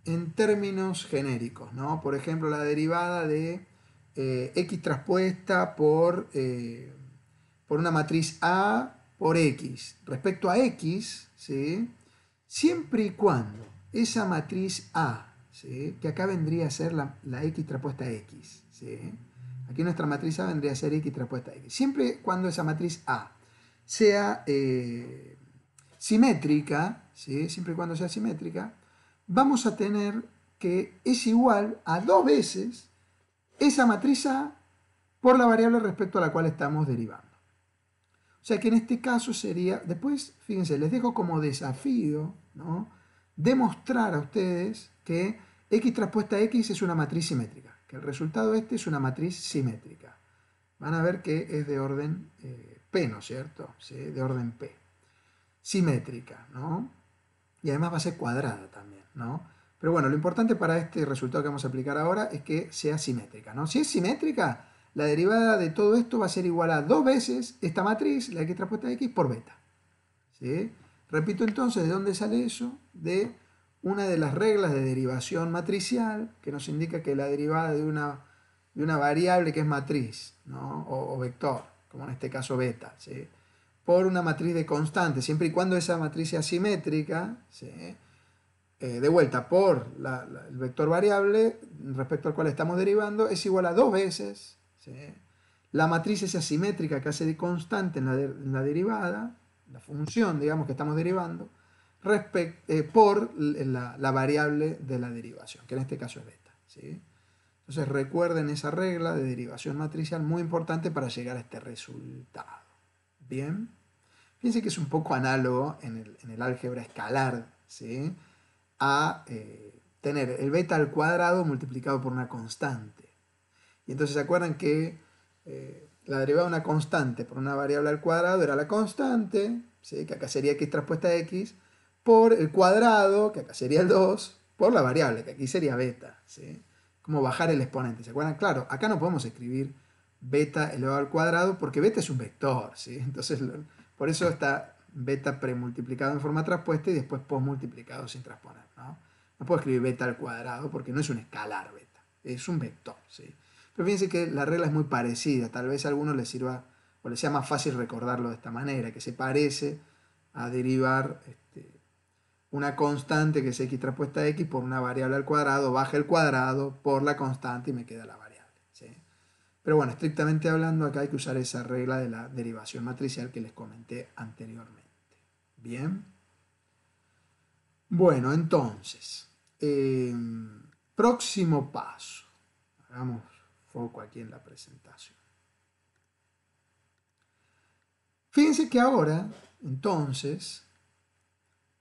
en términos genéricos, ¿no? por ejemplo la derivada de eh, x traspuesta por, eh, por una matriz A por X respecto a X, siempre y cuando esa matriz A, que acá vendría a ser la, la X traspuesta X, aquí nuestra matriz A vendría a ser X traspuesta X, siempre y cuando esa matriz A sea eh, simétrica, siempre y cuando sea simétrica, vamos a tener que es igual a dos veces esa matriz A por la variable respecto a la cual estamos derivando. O sea que en este caso sería, después, fíjense, les dejo como desafío, ¿no? Demostrar a ustedes que X traspuesta X es una matriz simétrica, que el resultado este es una matriz simétrica. Van a ver que es de orden eh, P, ¿no es cierto? ¿Sí? De orden P. Simétrica, ¿no? Y además va a ser cuadrada también, ¿no? Pero bueno, lo importante para este resultado que vamos a aplicar ahora es que sea simétrica, ¿no? Si es simétrica, la derivada de todo esto va a ser igual a dos veces esta matriz, la x traspuesta x, por beta. ¿Sí? Repito entonces, ¿de dónde sale eso? De una de las reglas de derivación matricial que nos indica que la derivada de una, una variable que es matriz o, vector, como en este caso beta, ¿sí? por una matriz de constante, siempre y cuando esa matriz sea simétrica, eh, de vuelta por el vector variable respecto al cual estamos derivando, es igual a dos veces la matriz es asimétrica que hace de constante en la, derivada, la función, digamos, que estamos derivando, eh, por eh, la, variable de la derivación, que en este caso es beta. Entonces recuerden esa regla de derivación matricial muy importante para llegar a este resultado. Bien, fíjense que es un poco análogo en el, álgebra escalar, a eh, tener el beta al cuadrado multiplicado por una constante. Y entonces se acuerdan que eh, la derivada de una constante por una variable al cuadrado era la constante, que acá sería x traspuesta x, por el cuadrado, que acá sería el 2, por la variable, que aquí sería beta. ¿sí? Como bajar el exponente, ¿se acuerdan? Claro, acá no podemos escribir beta elevado al cuadrado porque beta es un vector, ¿sí? [LAUGHS] Entonces, por eso está beta premultiplicado en forma traspuesta y después postmultiplicado sin transponer, ¿no? No puedo escribir beta al cuadrado porque no es un escalar beta, es un vector, ¿sí? Pero fíjense que la regla es muy parecida, tal vez a alguno les sirva o les sea más fácil recordarlo de esta manera, que se parece a derivar este, una constante que es x traspuesta a x por una variable al cuadrado, baja el cuadrado por la constante y me queda la variable. Pero bueno, estrictamente hablando, acá hay que usar esa regla de la derivación matricial que les comenté anteriormente. Bien. Bueno, entonces, em, próximo paso. Hagamos o aquí en la presentación. Fíjense que ahora, entonces,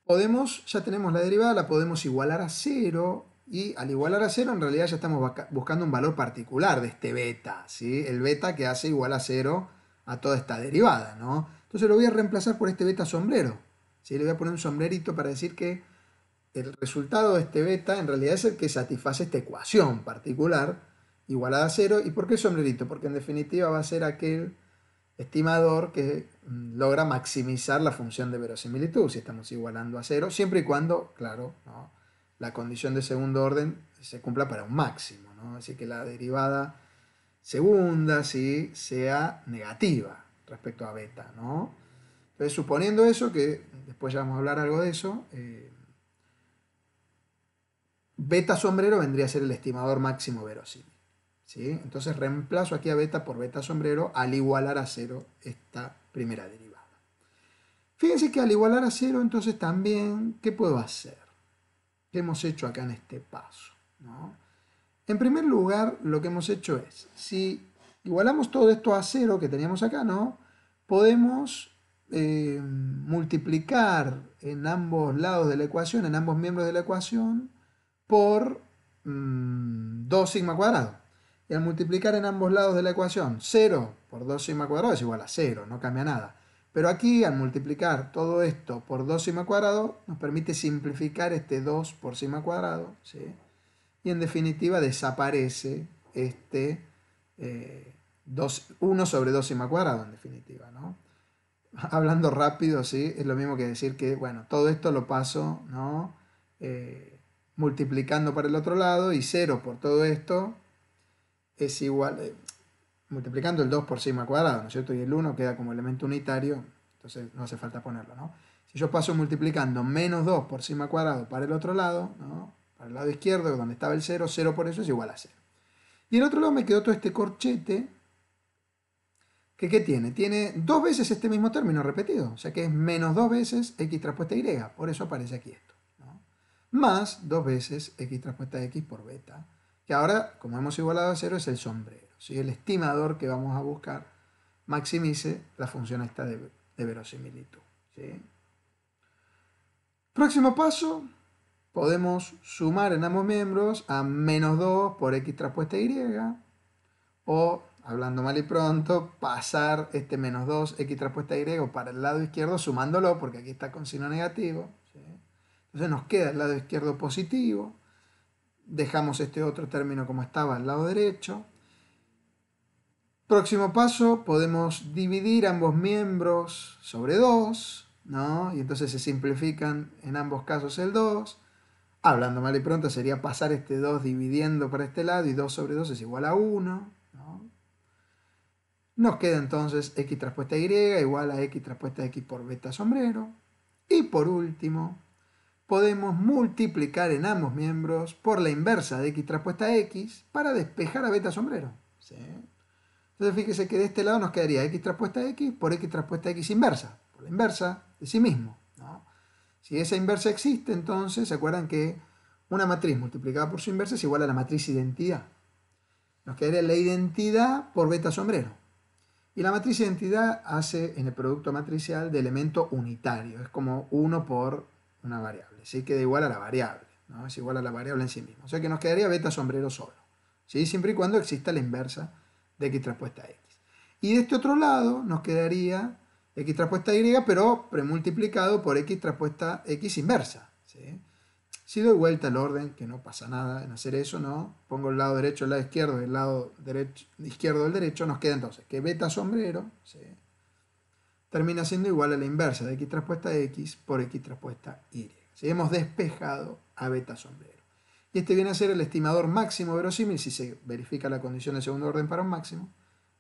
podemos, ya tenemos la derivada, la podemos igualar a cero y al igualar a cero en realidad ya estamos buscando un valor particular de este beta, ¿sí? El beta que hace igual a cero a toda esta derivada, Entonces lo voy a reemplazar por este beta sombrero, ¿sí? Le voy a poner un sombrerito para decir que el resultado de este beta en realidad es el que satisface esta ecuación particular igualada a cero. ¿Y por qué sombrerito? Porque en definitiva va a ser aquel estimador que mm, logra maximizar la función de verosimilitud si estamos igualando a cero, siempre y cuando, claro, la condición de segundo orden se cumpla para un máximo, así que la derivada segunda sí sea negativa respecto a beta. ¿no? Entonces, suponiendo eso, que después ya vamos a hablar algo de eso, eh, beta sombrero vendría a ser el estimador máximo verosímil. Entonces reemplazo aquí a beta por beta sombrero al igualar a cero esta primera derivada. Fíjense que al igualar a cero, entonces también, ¿qué puedo hacer? ¿Qué hemos hecho acá en este paso? En primer lugar, lo que hemos hecho es, si igualamos todo esto a cero que teníamos acá, ¿no? Podemos eh, multiplicar en ambos lados de la ecuación, en ambos miembros de la ecuación, por 2 mm, sigma cuadrado y al multiplicar en ambos lados de la ecuación 0 por 2 sigma cuadrado es igual a 0, no cambia nada. Pero aquí al multiplicar todo esto por 2 sigma cuadrado nos permite simplificar este 2 por sigma cuadrado y en definitiva desaparece este 1 eh, sobre 2 sigma cuadrado en definitiva. [LAUGHS] Hablando rápido, ¿sí? es lo mismo que decir que bueno, todo esto lo paso eh, multiplicando para el otro lado y 0 por todo esto es igual, eh, multiplicando el 2 por sigma cuadrado, ¿no es cierto? Y el 1 queda como elemento unitario, entonces no hace falta ponerlo, ¿no? Si yo paso multiplicando menos 2 por sigma cuadrado para el otro lado, ¿no? Para el lado izquierdo, donde estaba el 0, 0 por eso es igual a 0. Y el otro lado me quedó todo este corchete, que ¿qué tiene? Tiene dos veces este mismo término repetido, o sea que es menos dos veces x traspuesta y, por eso aparece aquí esto. ¿no? Más dos veces x traspuesta x por beta, que ahora, como hemos igualado a cero, es el sombrero. El estimador que vamos a buscar maximice la función esta de, verosimilitud. Próximo paso, podemos sumar en ambos miembros a menos 2 por x traspuesta y, o, hablando mal y pronto, pasar este menos 2 x traspuesta y para el lado izquierdo sumándolo, porque aquí está con signo negativo. Entonces nos queda el lado izquierdo positivo dejamos este otro término como estaba al lado derecho. Próximo paso, podemos dividir ambos miembros sobre 2, ¿no? Y entonces se simplifican en ambos casos el 2. Hablando mal y pronto sería pasar este 2 dividiendo para este lado y 2 sobre 2 es igual a 1, ¿no? Nos queda entonces x traspuesta y igual a x traspuesta x por beta sombrero. Y por último, podemos multiplicar en ambos miembros por la inversa de x traspuesta a x para despejar a beta sombrero. Entonces fíjese que de este lado nos quedaría x traspuesta a x por x traspuesta a x inversa, por la inversa de sí mismo. Si esa inversa existe, entonces se acuerdan que una matriz multiplicada por su inversa es igual a la matriz identidad. Nos quedaría la identidad por beta sombrero. Y la matriz identidad hace en el producto matricial de elemento unitario, es como 1 por una variable. ¿sí? queda igual a la variable, ¿no? es igual a la variable en sí misma. O sea que nos quedaría beta sombrero solo, siempre y cuando exista la inversa de x traspuesta x. Y de este otro lado nos quedaría x traspuesta y, pero premultiplicado por x traspuesta x inversa. Si doy vuelta el orden, que no pasa nada en hacer eso, ¿no? Pongo el lado derecho al lado izquierdo y el lado derecho, izquierdo del derecho, nos queda entonces que beta sombrero termina siendo igual a la inversa de x traspuesta x por x traspuesta y. Si hemos despejado a beta sombrero. Y este viene a ser el estimador máximo verosímil, si se verifica la condición de segundo orden para un máximo,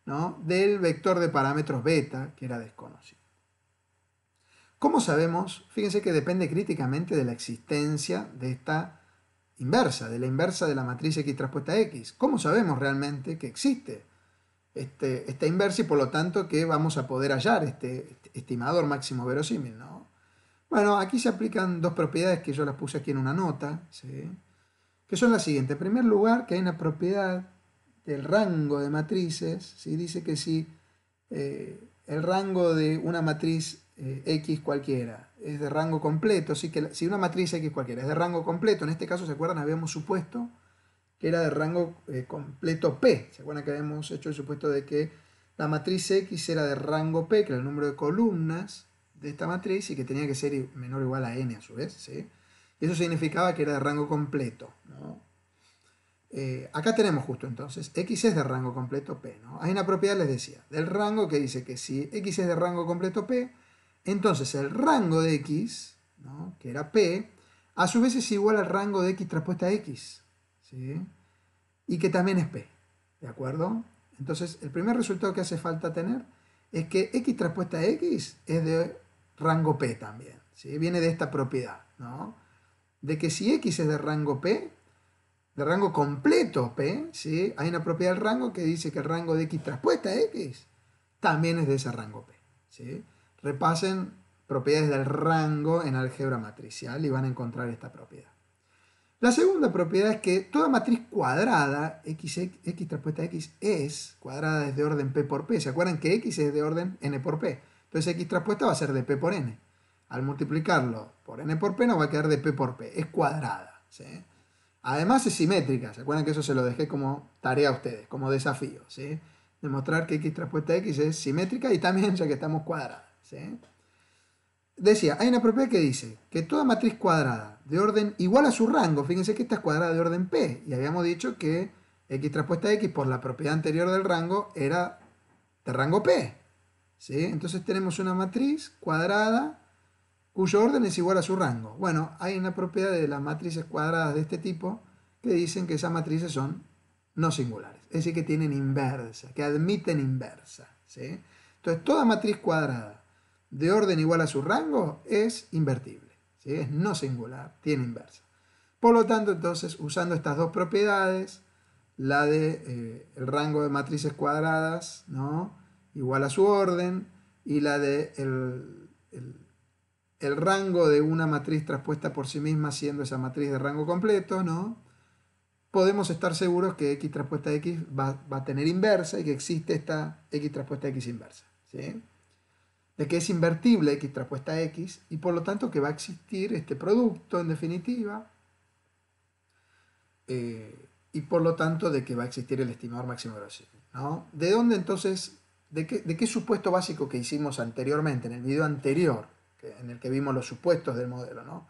¿no? del vector de parámetros beta, que era desconocido. ¿Cómo sabemos? Fíjense que depende críticamente de la existencia de esta inversa, de la inversa de la matriz X transpuesta X. ¿Cómo sabemos realmente que existe este, esta inversa y por lo tanto que vamos a poder hallar este, este estimador máximo verosímil? ¿no? Bueno, aquí se aplican dos propiedades que yo las puse aquí en una nota, que son las siguientes. En primer lugar, que hay una propiedad del rango de matrices, si dice que si eh, el rango de una matriz eh, X cualquiera es de rango completo, que si una matriz X cualquiera es de rango completo, en este caso, ¿se acuerdan? Habíamos supuesto que era de rango eh, completo P. ¿Se acuerdan que habíamos hecho el supuesto de que la matriz X era de rango P, que era el número de columnas, de esta matriz y que tenía que ser menor o igual a n a su vez. ¿sí? Eso significaba que era de rango completo. Eh, acá tenemos justo entonces, x es de rango completo p. ¿no? Hay una propiedad, les decía, del rango que dice que si x es de rango completo p, entonces el rango de x, que era p, a su vez es igual al rango de x traspuesta a x. ¿sí? Y que también es p. ¿De acuerdo? Entonces, el primer resultado que hace falta tener es que x traspuesta a x es de rango P también. ¿sí? Viene de esta propiedad, ¿no? De que si X es de rango P, de rango completo P, ¿sí? hay una propiedad del rango que dice que el rango de X traspuesta a X también es de ese rango P. ¿sí? Repasen propiedades del rango en álgebra matricial y van a encontrar esta propiedad. La segunda propiedad es que toda matriz cuadrada, x, x, traspuesta x, es cuadrada desde de orden p por p. ¿Se acuerdan que x es de orden n por p? Entonces x traspuesta va a ser de p por n. Al multiplicarlo por n por p nos va a quedar de p por p. Es cuadrada. Además es simétrica. ¿Se acuerdan que eso se lo dejé como tarea a ustedes, como desafío? Demostrar que x traspuesta x es simétrica y también ya que estamos cuadradas. Decía, hay una propiedad que dice que toda matriz cuadrada de orden igual a su rango, fíjense que esta es cuadrada de orden p, y habíamos dicho que x traspuesta x por la propiedad anterior del rango era de rango p, entonces tenemos una matriz cuadrada cuyo orden es igual a su rango. Bueno, hay una propiedad de las matrices cuadradas de este tipo que dicen que esas matrices son no singulares, es decir, que tienen inversa, que admiten inversa. Entonces, toda matriz cuadrada de orden igual a su rango es invertible, es no singular, tiene inversa. Por lo tanto, entonces, usando estas dos propiedades, la de eh, el rango de matrices cuadradas, ¿no? igual a su orden, y la de el, rango de una matriz traspuesta por sí misma siendo esa matriz de rango completo, ¿no? podemos estar seguros que x traspuesta x va, a tener inversa y que existe esta x traspuesta x inversa. De que es invertible x traspuesta x y por lo tanto que va a existir este producto en definitiva. Eh, y por lo tanto de que va a existir el estimador máximo de ¿no? ¿De dónde entonces de qué, supuesto básico que hicimos anteriormente, en el video anterior, en el que vimos los supuestos del modelo, ¿no?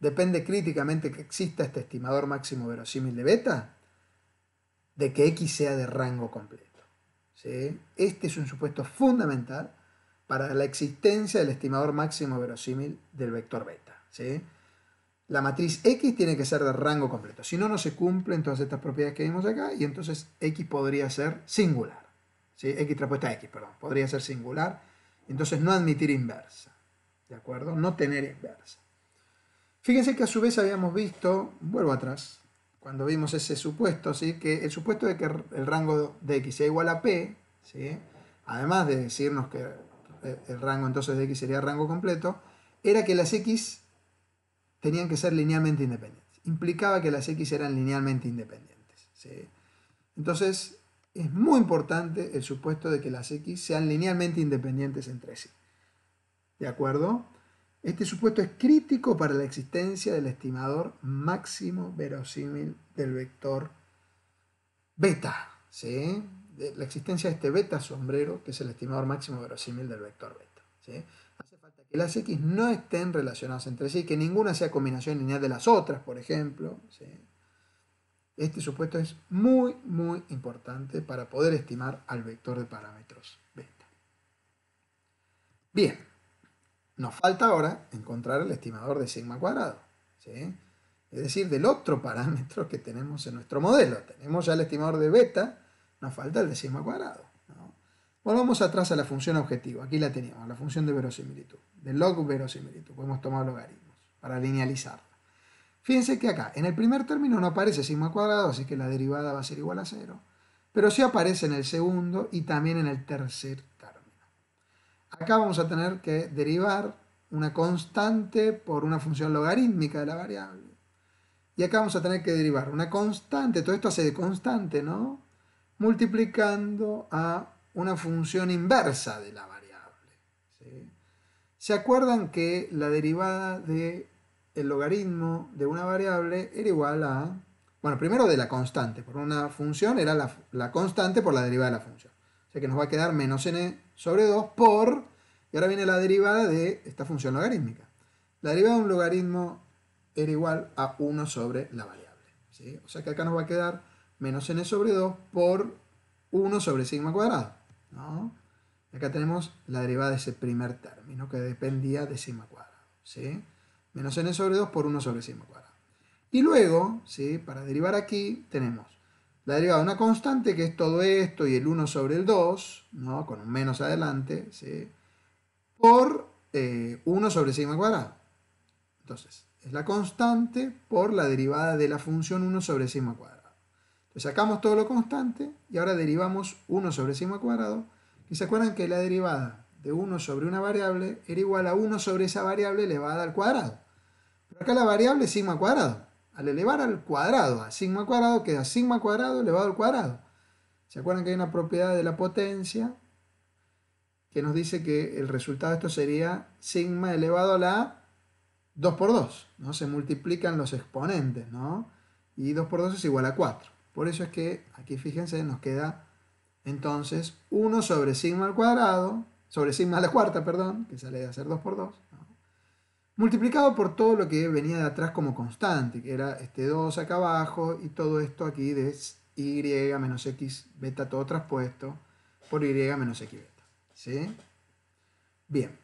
Depende críticamente que exista este estimador máximo verosímil de beta de que X sea de rango completo. ¿sí? Este es un supuesto fundamental para la existencia del estimador máximo verosímil del vector beta. La matriz X tiene que ser de rango completo. Si no, no se cumplen todas estas propiedades que vimos acá y entonces X podría ser singular. X traspuesta X, perdón, podría ser singular. Entonces no admitir inversa, ¿de acuerdo? No tener inversa. Fíjense que a su vez habíamos visto, vuelvo atrás, cuando vimos ese supuesto, ¿sí? que el supuesto de que el rango de X sea igual a P, ¿sí? además de decirnos que eh, el rango entonces de X sería rango completo, era que las X tenían que ser linealmente independientes. Implicaba que las X eran linealmente independientes. Entonces, es muy importante el supuesto de que las X sean linealmente independientes entre sí. ¿De acuerdo? Este supuesto es crítico para la existencia del estimador máximo verosímil del vector beta. ¿sí? La existencia de este beta sombrero, que es el estimador máximo verosímil del vector beta. ¿sí? Hace falta que las X no estén relacionadas entre sí, que ninguna sea combinación lineal de las otras, por ejemplo. ¿sí? Este supuesto es muy, muy importante para poder estimar al vector de parámetros beta. Bien, nos falta ahora encontrar el estimador de sigma cuadrado. Es decir, del otro parámetro que tenemos en nuestro modelo. Tenemos ya el estimador de beta, nos falta el de sigma cuadrado. Volvamos atrás a la función objetivo. Aquí la teníamos, la función de verosimilitud, de log verosimilitud. Podemos tomar logaritmos para linealizar. Fíjense que acá, en el primer término no aparece sigma cuadrado, así que la derivada va a ser igual a cero. Pero sí aparece en el segundo y también en el tercer término. Acá vamos a tener que derivar una constante por una función logarítmica de la variable. Y acá vamos a tener que derivar una constante, todo esto hace de constante, ¿no? Multiplicando a una función inversa de la variable. ¿Se acuerdan que la derivada de el logaritmo de una variable era igual a... Bueno, primero de la constante, por una función era la, constante por la derivada de la función. O sea que nos va a quedar menos n sobre 2 por... Y ahora viene la derivada de esta función logarítmica. La derivada de un logaritmo era igual a 1 sobre la variable. O sea que acá nos va a quedar menos n sobre 2 por 1 sobre sigma cuadrado. ¿no? Acá tenemos la derivada de ese primer término que dependía de sigma cuadrado. ¿sí? menos n sobre 2 por 1 sobre sigma cuadrado. Y luego, ¿sí? para derivar aquí, tenemos la derivada de una constante, que es todo esto, y el 1 sobre el 2, con un menos adelante, por 1 eh, sobre sigma cuadrado. Entonces, es la constante por la derivada de la función 1 sobre sigma cuadrado. Entonces, sacamos todo lo constante y ahora derivamos 1 sobre sigma cuadrado. Y se acuerdan que la derivada de 1 sobre una variable era igual a 1 sobre esa variable elevada al cuadrado acá la variable es sigma cuadrado. Al elevar al cuadrado, a sigma cuadrado, queda sigma cuadrado elevado al cuadrado. ¿Se acuerdan que hay una propiedad de la potencia que nos dice que el resultado de esto sería sigma elevado a la 2 por 2? ¿no? Se multiplican los exponentes, ¿no? Y 2 por 2 es igual a 4. Por eso es que aquí, fíjense, nos queda entonces 1 sobre sigma al cuadrado, sobre sigma a la cuarta, perdón, que sale de hacer 2 por 2, multiplicado por todo lo que venía de atrás como constante, que era este 2 acá abajo y todo esto aquí de y menos x beta todo traspuesto por y menos x beta. ¿sí? Bien.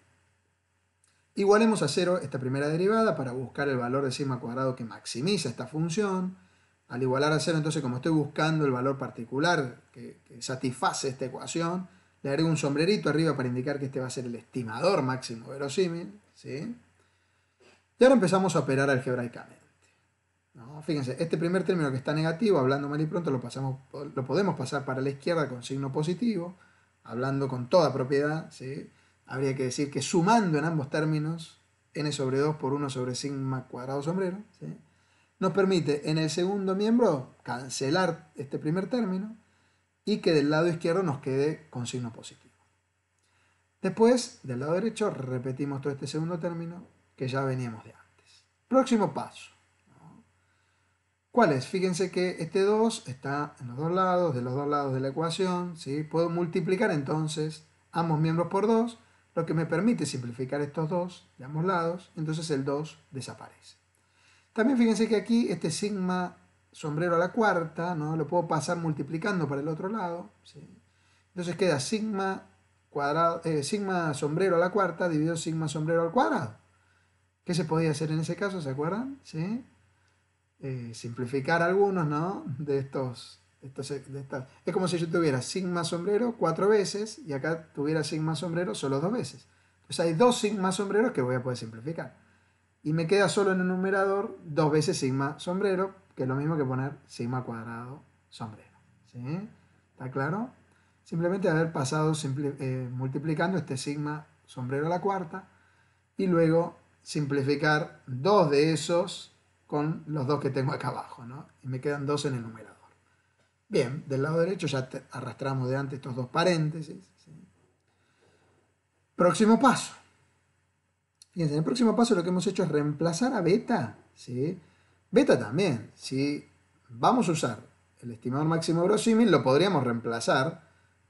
Igualemos a cero esta primera derivada para buscar el valor de sigma cuadrado que maximiza esta función. Al igualar a cero, entonces como estoy buscando el valor particular que, satisface esta ecuación, le agrego un sombrerito arriba para indicar que este va a ser el estimador máximo verosímil. ¿sí? Y ahora empezamos a operar algebraicamente. Fíjense, este primer término que está negativo, hablando mal y pronto, lo, pasamos, lo podemos pasar para la izquierda con signo positivo, hablando con toda propiedad, habría que decir que sumando en ambos términos, n sobre 2 por 1 sobre sigma cuadrado sombrero, nos permite en el segundo miembro cancelar este primer término y que del lado izquierdo nos quede con signo positivo. Después, del lado derecho, repetimos todo este segundo término, que ya veníamos de antes. Próximo paso. ¿Cuál es? Fíjense que este 2 está en los dos lados, de los dos lados de la ecuación. ¿sí? Puedo multiplicar entonces ambos miembros por 2, lo que me permite simplificar estos dos de ambos lados. Entonces el 2 desaparece. También fíjense que aquí este sigma sombrero a la cuarta, ¿no? lo puedo pasar multiplicando para el otro lado. ¿sí? Entonces queda sigma, cuadrado, eh, sigma sombrero a la cuarta dividido sigma sombrero al cuadrado. ¿Qué se podía hacer en ese caso? ¿Se acuerdan? ¿Sí? Eh, simplificar algunos, ¿no? De estos, estos Es como si yo tuviera sigma sombrero cuatro veces y acá tuviera sigma sombrero solo dos veces. Entonces hay dos sigma sombreros que voy a poder simplificar. Y me queda solo en el numerador dos veces sigma sombrero, que es lo mismo que poner sigma cuadrado sombrero. ¿Sí? ¿Está claro? Simplemente haber pasado eh, multiplicando este sigma sombrero a la cuarta y luego simplificar dos de esos con los dos que tengo acá abajo, ¿no? Y me quedan dos en el numerador. Bien, del lado derecho ya arrastramos de antes estos dos paréntesis. Próximo paso. Fíjense, en el próximo paso lo que hemos hecho es reemplazar a beta, ¿sí? Beta también, si vamos a usar el estimador máximo verosímil, lo podríamos reemplazar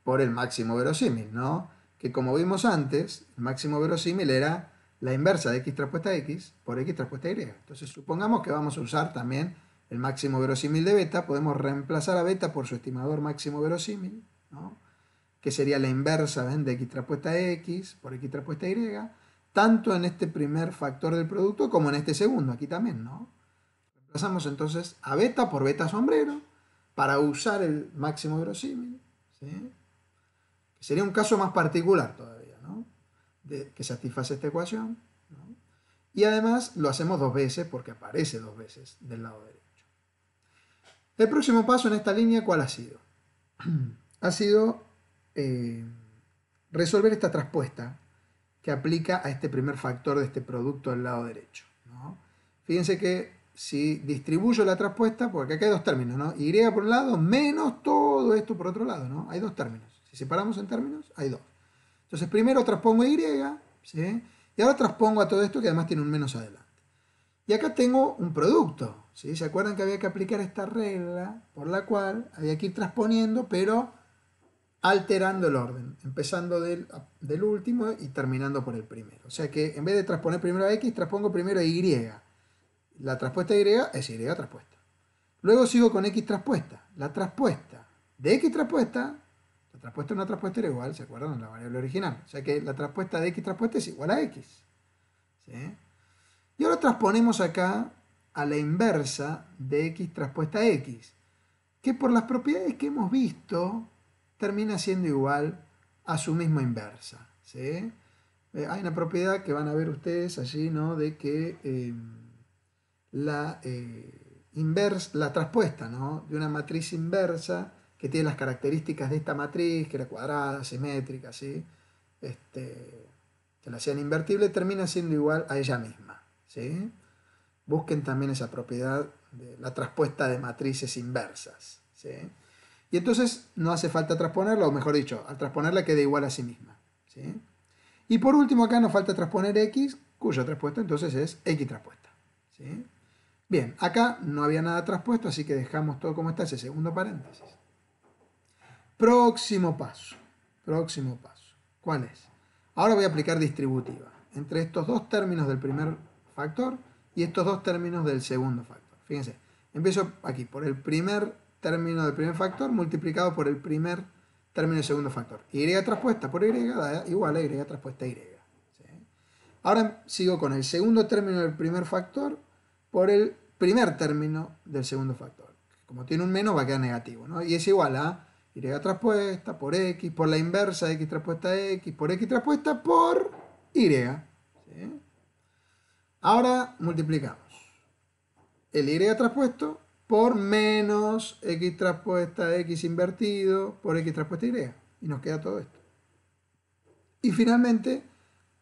por el máximo verosímil, ¿no? Que como vimos antes, el máximo verosímil era la inversa de x traspuesta a x por x traspuesta a y. Entonces supongamos que vamos a usar también el máximo verosímil de beta, podemos reemplazar a beta por su estimador máximo verosímil, que sería la inversa de x traspuesta a x por x traspuesta a y, tanto en este primer factor del producto como en este segundo, aquí también. ¿no? Reemplazamos entonces a beta por beta sombrero para usar el máximo verosímil, sería un caso más particular todavía que satisface esta ecuación. Y además lo hacemos dos veces porque aparece dos veces del lado derecho. El próximo paso en esta línea, ¿cuál ha sido? [CLEARS THROAT] ha sido eh, resolver esta traspuesta que aplica a este primer factor de este producto del lado derecho. Fíjense que si distribuyo la traspuesta, porque acá hay dos términos, ¿no? Y por un lado, menos todo esto por otro lado, ¿no? Hay dos términos. Si separamos en términos, hay dos. Entonces primero transpongo Y, y ahora transpongo a todo esto que además tiene un menos adelante. Y acá tengo un producto. ¿Se acuerdan que había que aplicar esta regla por la cual había que ir transponiendo, pero alterando el orden, empezando del, último y terminando por el primero. O sea que en vez de transponer primero a X, transpongo primero a Y. La transpuesta Y es Y transpuesta. Luego sigo con X traspuesta, La traspuesta de X transpuesta traspuesta una traspuesta era igual, ¿se acuerdan? La variable original. O sea que la traspuesta de x traspuesta es igual a x. Y ahora transponemos acá a la inversa de x traspuesta a x, que por las propiedades que hemos visto termina siendo igual a su misma inversa. Eh, hay una propiedad que van a ver ustedes allí, ¿no? De que em, la, eh, inversa, la, transpuesta, ¿no? De una matriz inversa que tiene las características de esta matriz, que era cuadrada, simétrica, ¿sí? Este, que la hacían invertible, termina siendo igual a ella misma. ¿sí? Busquen también esa propiedad de la traspuesta de matrices inversas. Y entonces no hace falta transponerla, o mejor dicho, al transponerla queda igual a sí misma. Y por último acá nos falta transponer x, cuya traspuesta entonces es x traspuesta. ¿sí? Bien, acá no había nada traspuesto, así que dejamos todo como está ese segundo paréntesis. Próximo paso. Próximo paso. ¿Cuál es? Ahora voy a aplicar distributiva. Entre estos dos términos del primer factor y estos dos términos del segundo factor. Fíjense, empiezo aquí por el primer término del primer factor multiplicado por el primer término del segundo factor. Y traspuesta por Y da igual a Y traspuesta Y. Ahora sigo con el segundo término del primer factor por el primer término del segundo factor. Como tiene un menos va a quedar negativo. ¿no? Y es igual a y traspuesta por X, por la inversa de X traspuesta a X, por X traspuesta por Y. Ahora multiplicamos el Y traspuesto por menos X traspuesta X invertido por X traspuesta a Y. Y nos queda todo esto. Y finalmente,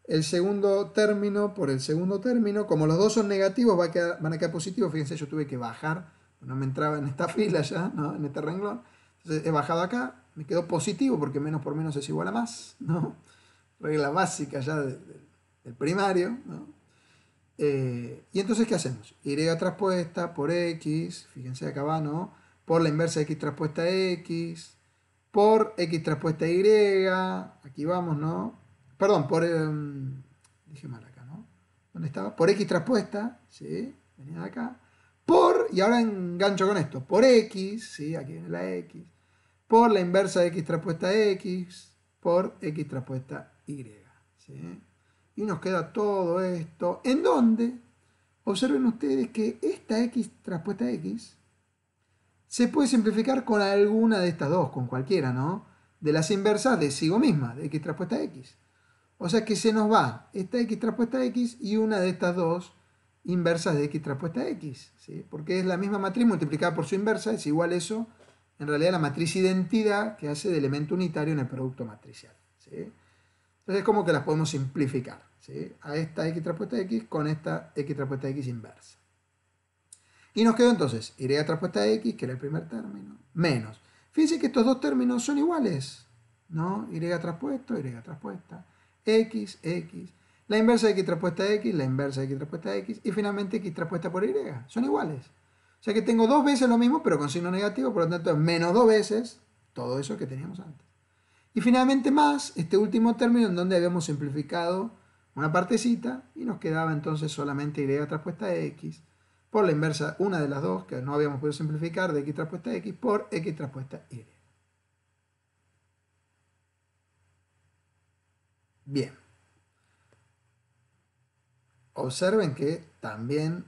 el segundo término por el segundo término, como los dos son negativos, va a van a quedar positivos. Fíjense, yo tuve que bajar, no me entraba en esta [LAUGHS] fila ya, en este renglón entonces he bajado acá, me quedó positivo porque menos por menos es igual a más, ¿no? Regla básica ya del primario, ¿no? Eh, y entonces, ¿qué hacemos? Y traspuesta por x, fíjense acá va, ¿no? Por la inversa de x traspuesta x, por x traspuesta y, aquí vamos, ¿no? Perdón, por... Em, dije mal acá, ¿no? ¿Dónde estaba? Por x traspuesta, ¿sí? Venía de acá y ahora engancho con esto, por x, ¿sí? aquí viene la x, por la inversa de x traspuesta x, por x traspuesta y. Y nos queda todo esto, en dónde observen ustedes que esta x traspuesta x se puede simplificar con alguna de estas dos, con cualquiera, ¿no? De las inversas de sí misma, de x traspuesta x. O sea que se nos va esta x traspuesta x y una de estas dos inversas de x traspuesta a x, porque es la misma matriz multiplicada por su inversa, es igual a eso, en realidad la matriz identidad que hace de elemento unitario en el producto matricial. Entonces es como que las podemos simplificar, a esta x traspuesta a x con esta x traspuesta a x inversa. Y nos quedó entonces y traspuesta a x, que era el primer término, menos. Fíjense que estos dos términos son iguales, ¿no? y traspuesto, y traspuesta, x, x. La inversa de x traspuesta de x, la inversa de x traspuesta de x y finalmente x traspuesta por y. Son iguales. O sea que tengo dos veces lo mismo pero con signo negativo, por lo tanto es menos dos veces todo eso que teníamos antes. Y finalmente más este último término en donde habíamos simplificado una partecita y nos quedaba entonces solamente y traspuesta de x por la inversa, una de las dos que no habíamos podido simplificar de x traspuesta de x por x traspuesta y. Bien observen que también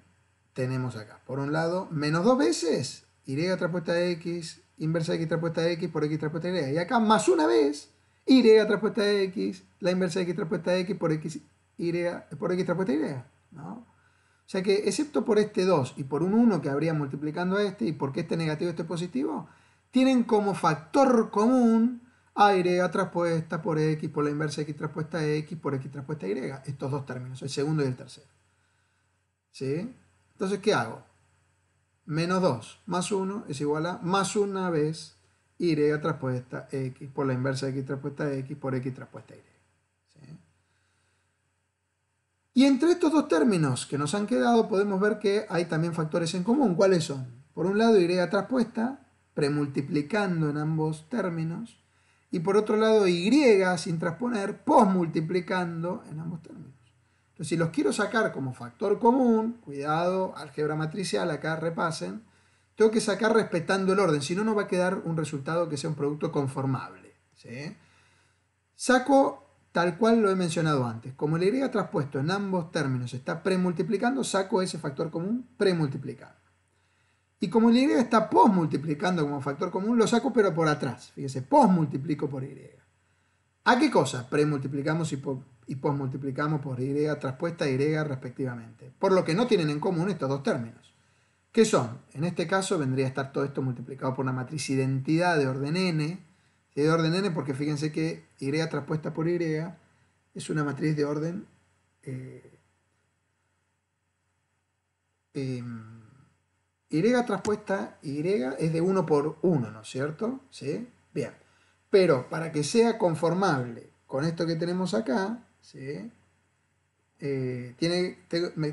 tenemos acá. Por un lado, menos dos veces, y traspuesta x, inversa de x traspuesta de x por x traspuesta y. Y acá más una vez, y traspuesta de x, la inversa de x traspuesta de x por x, y, por x traspuesta y. ¿no? O sea que, excepto por este 2 y por un 1 que habría multiplicando a este, y porque este negativo y este positivo, tienen como factor común a traspuesta por x por la inversa x traspuesta x por x traspuesta y. Estos dos términos, el segundo y el tercero. ¿Sí? Entonces, ¿qué hago? Menos 2 más 1 es igual a más una vez y traspuesta x por la inversa de x traspuesta x por x traspuesta y. Y entre estos dos términos que nos han quedado podemos ver que hay también factores en común. ¿Cuáles son? Por un lado, y traspuesta, premultiplicando en ambos términos, y por otro lado Y sin transponer, posmultiplicando en ambos términos. Entonces, si los quiero sacar como factor común, cuidado, álgebra matricial, acá repasen, tengo que sacar respetando el orden, si no, no va a quedar un resultado que sea un producto conformable. Saco tal cual lo he mencionado antes. Como el Y traspuesto en ambos términos está premultiplicando, saco ese factor común premultiplicado. Y como el Y está posmultiplicando como factor común, lo saco pero por atrás. Fíjese, posmultiplico por Y. ¿A qué cosa? Premultiplicamos y, multiplicamos posmultiplicamos por Y, traspuesta Y respectivamente. Por lo que no tienen en común estos dos términos. ¿Qué son? En este caso vendría a estar todo esto multiplicado por una matriz identidad de orden n. De orden n porque fíjense que y traspuesta por y es una matriz de orden... Eh, em, y traspuesta Y es de 1 por 1, ¿no es cierto? ¿Sí? Bien. Pero para que sea conformable con esto que tenemos acá, ¿sí? Eh, tiene,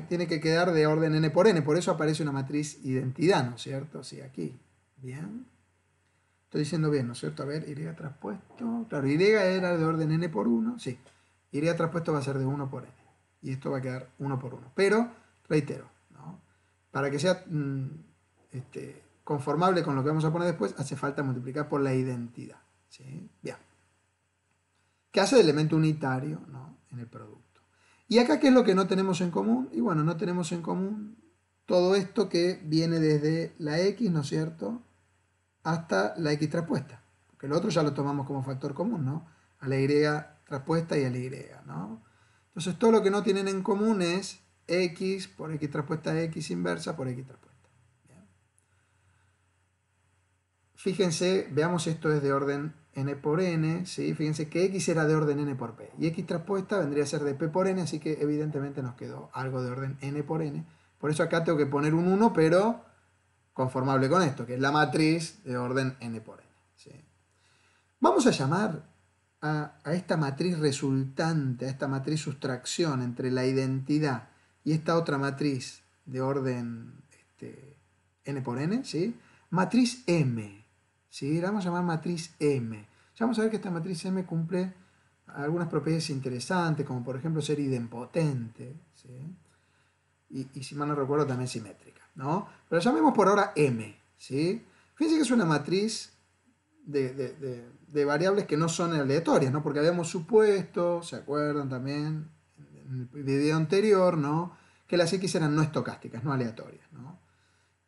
tiene que quedar de orden n por n, por eso aparece una matriz identidad, ¿no es cierto? Sí, aquí. Bien. Estoy diciendo bien, ¿no es cierto? A ver, Y traspuesto. Claro, Y era de orden n por 1, sí. Y traspuesto va a ser de 1 por n. Y esto va a quedar 1 por 1. Pero, reitero, ¿no? para que sea mm, este, conformable con lo que vamos a poner después, hace falta multiplicar por la identidad. ¿sí? Bien. ¿Qué hace el elemento unitario ¿no? en el producto? ¿Y acá qué es lo que no tenemos en común? Y bueno, no tenemos en común todo esto que viene desde la X, ¿no es cierto?, hasta la X traspuesta. Porque el otro ya lo tomamos como factor común, ¿no? A la Y traspuesta y a la Y, ¿no? Entonces todo lo que no tienen en común es X por X traspuesta X inversa por X traspuesta. fíjense, veamos esto es de orden n por n, ¿sí? fíjense que x era de orden n por p, y x traspuesta vendría a ser de p por n, así que evidentemente nos quedó algo de orden n por n, por eso acá tengo que poner un 1, pero conformable con esto, que es la matriz de orden n por n. Vamos a llamar a, esta matriz resultante, a esta matriz sustracción entre la identidad y esta otra matriz de orden este, n por n, ¿sí? matriz M. ¿sí? La vamos a llamar matriz M. Ya vamos a ver que esta matriz M cumple algunas propiedades interesantes, como por ejemplo ser idempotente, y, si mal no recuerdo también simétrica, ¿no? Pero llamemos por ahora M, ¿sí? Fíjense que es una matriz de, variables que no son aleatorias, ¿no? Porque habíamos supuesto, ¿se acuerdan también? En el video anterior, ¿no? Que las X eran no estocásticas, no aleatorias, ¿no?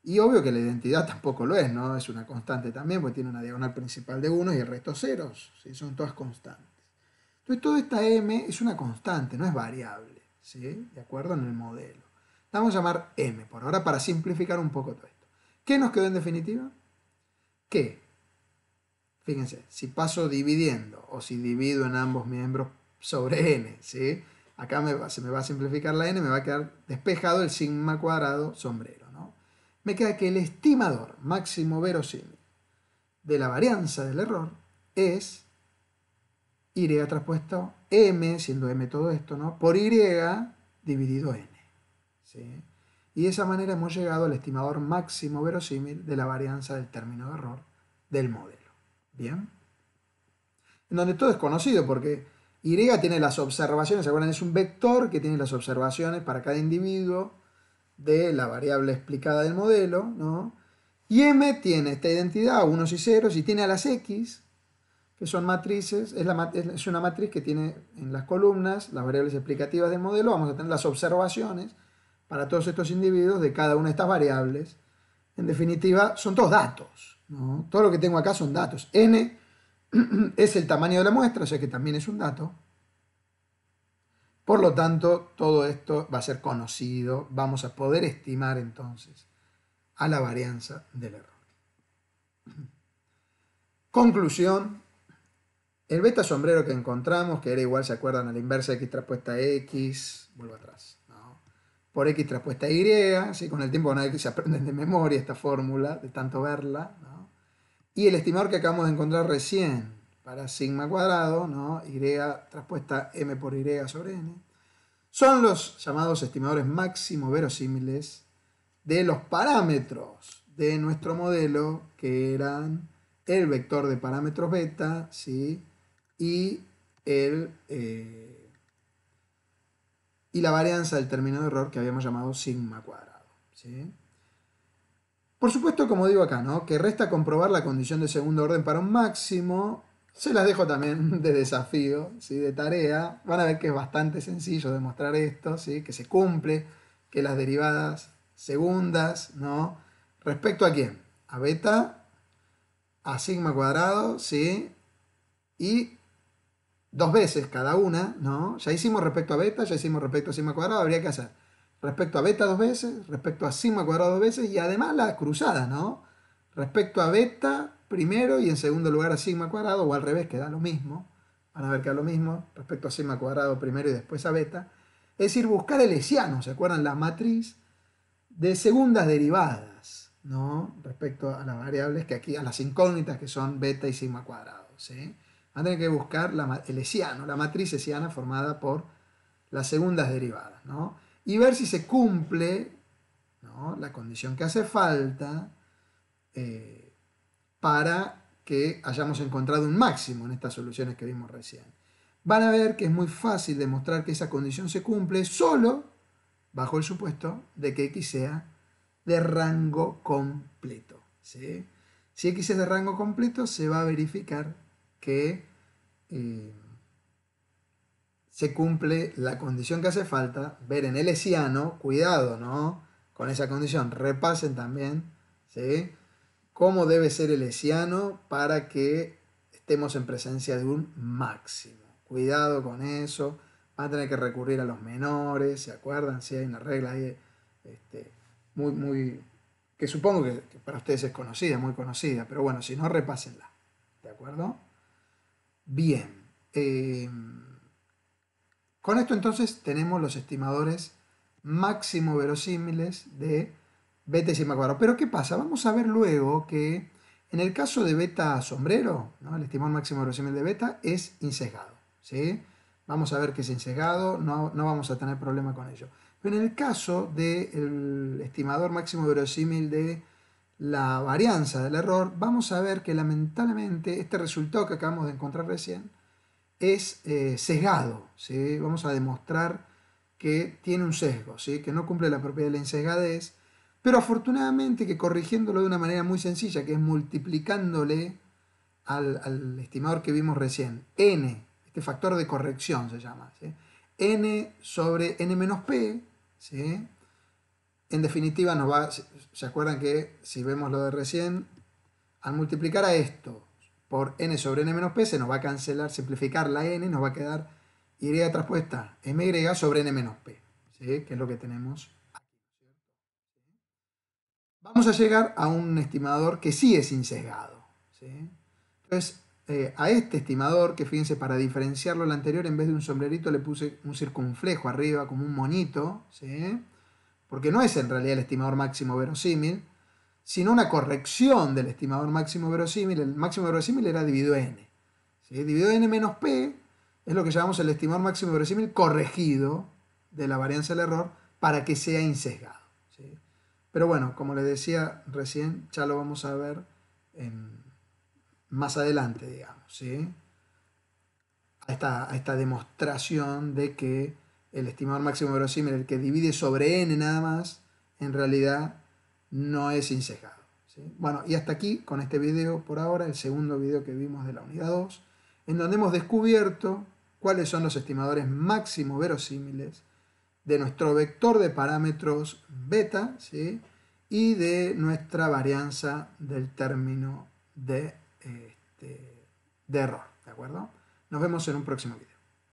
Y obvio que la identidad tampoco lo es, ¿no? Es una constante también, porque tiene una diagonal principal de 1 y el resto ceros, ¿sí? son todas constantes. Entonces, toda esta m es una constante, no es variable, ¿sí? De acuerdo en el modelo. vamos a llamar m, por ahora, para simplificar un poco todo esto. ¿Qué nos quedó en definitiva? Que, fíjense, si paso dividiendo o si divido en ambos miembros sobre n, ¿sí? Acá me se me va a simplificar la n, me va a quedar despejado el sigma cuadrado sombrero me queda que el estimador máximo verosímil de la varianza del error es y traspuesto m, siendo m todo esto, ¿no? por y dividido n. ¿sí? Y de esa manera hemos llegado al estimador máximo verosímil de la varianza del término de error del modelo. ¿Bien? En donde todo es conocido porque y tiene las observaciones, ¿se acuerdan? Es un vector que tiene las observaciones para cada individuo de la variable explicada del modelo, ¿no? Y M tiene esta identidad, unos y ceros, y tiene a las X, que son matrices, es, es una matriz que tiene en las columnas las variables explicativas del modelo, vamos a tener las observaciones para todos estos individuos de cada una de estas variables. En definitiva, son todos datos, ¿no? Todo lo que tengo acá son datos. N [CLEARS THROAT] es el tamaño de la muestra, o sea que también es un dato. Por lo tanto, todo esto va a ser conocido, vamos a poder estimar entonces a la varianza del error. Conclusión, el beta sombrero que encontramos, que era igual, ¿se acuerdan? A la inversa de x traspuesta x, vuelvo atrás, por x traspuesta y, con el tiempo que se aprenden de memoria esta fórmula, de tanto verla, y el estimador que acabamos de encontrar recién, para sigma cuadrado, ¿no? traspuesta m por y sobre n, son los llamados estimadores máximo verosímiles de los parámetros de nuestro modelo, que eran el vector de parámetros beta, ¿sí? Y, eh, y la varianza del término de error que habíamos llamado sigma cuadrado, ¿sí? Por supuesto, como digo acá, ¿no? que resta comprobar la condición de segundo orden para un máximo se las dejo también [LAUGHS] de desafío, ¿sí? de tarea. Van a ver que es bastante sencillo demostrar esto, ¿sí? que se cumple, que las derivadas segundas, ¿no? ¿Respecto a quién? A beta, a sigma cuadrado, ¿sí? Y dos veces cada una, ¿no? Ya hicimos respecto a beta, ya hicimos respecto a sigma cuadrado, habría que hacer respecto a beta dos veces, respecto a sigma cuadrado dos veces y además la cruzada, ¿no? Respecto a beta primero y en segundo lugar a sigma cuadrado, o al revés, queda lo mismo, van a ver que da lo mismo respecto a sigma cuadrado primero y después a beta, es ir buscar el hessiano, ¿se acuerdan? La matriz de segundas derivadas, ¿no? Respecto a las variables que aquí, a las incógnitas que son beta y sigma cuadrado, ¿sí? Van a tener que buscar la, el hessiano, la matriz hessiana formada por las segundas derivadas, ¿no? Y ver si se cumple ¿no? la condición que hace falta, eh, para que hayamos encontrado un máximo en estas soluciones que vimos recién. Van a ver que es muy fácil demostrar que esa condición se cumple solo bajo el supuesto de que x sea de rango completo. Si x es de rango completo, se va a verificar que eh, se cumple la condición que hace falta. Ver en el esiano, cuidado, ¿no? Con esa condición, repasen también, ¿sí? cómo debe ser el esiano para que estemos en presencia de un máximo. Cuidado con eso, van a tener que recurrir a los menores, ¿se acuerdan? Si hay una regla ahí, este, muy, muy, que supongo que, para ustedes es conocida, muy conocida, pero bueno, si no, repásenla, ¿de acuerdo? Bien, eh, con esto entonces tenemos los estimadores máximo verosímiles de beta y sigma cuadrado. Pero ¿qué pasa? Vamos a ver luego que en el caso de beta sombrero, el estimador máximo verosímil de beta es insegado, ¿sí? Vamos a ver que es insegado, no, vamos a tener problema con ello. Pero en el caso del estimador máximo verosímil de la varianza del error, vamos a ver que lamentablemente este resultado que acabamos de encontrar recién es eh, sesgado. ¿sí? Vamos a demostrar que tiene un sesgo, ¿sí? que no cumple la propiedad de la insesgadez, pero afortunadamente que corrigiéndolo de una manera muy sencilla, que es multiplicándole al, estimador que vimos recién, n, este factor de corrección se llama, n sobre n menos p, en definitiva nos va, se acuerdan que si vemos lo de recién, al multiplicar a esto por n sobre n menos p, se nos va a cancelar, simplificar la n, nos va a quedar y traspuesta? my sobre n menos p, que es lo que tenemos vamos a llegar a un estimador que sí es incesgado. Entonces, eh, a este estimador, que fíjense, para diferenciarlo del anterior, en vez de un sombrerito le puse un circunflejo arriba, como un monito, porque no es en realidad el estimador máximo verosímil, sino una corrección del estimador máximo verosímil. El máximo verosímil era dividido n. ¿sí? Dividido n menos p es lo que llamamos el estimador máximo verosímil corregido de la varianza del error para que sea insesgado. Pero bueno, como les decía recién, ya lo vamos a ver más adelante, digamos, ¿sí? A esta, demostración de que el estimador máximo verosímil, el que divide sobre n nada más, en realidad no es insejado. Bueno, y hasta aquí con este video por ahora, el segundo video que vimos de la unidad 2, en donde hemos descubierto cuáles son los estimadores máximo verosímiles de nuestro vector de parámetros beta ¿sí? y de nuestra varianza del término de, este, de error. ¿De acuerdo? Nos vemos en un próximo video.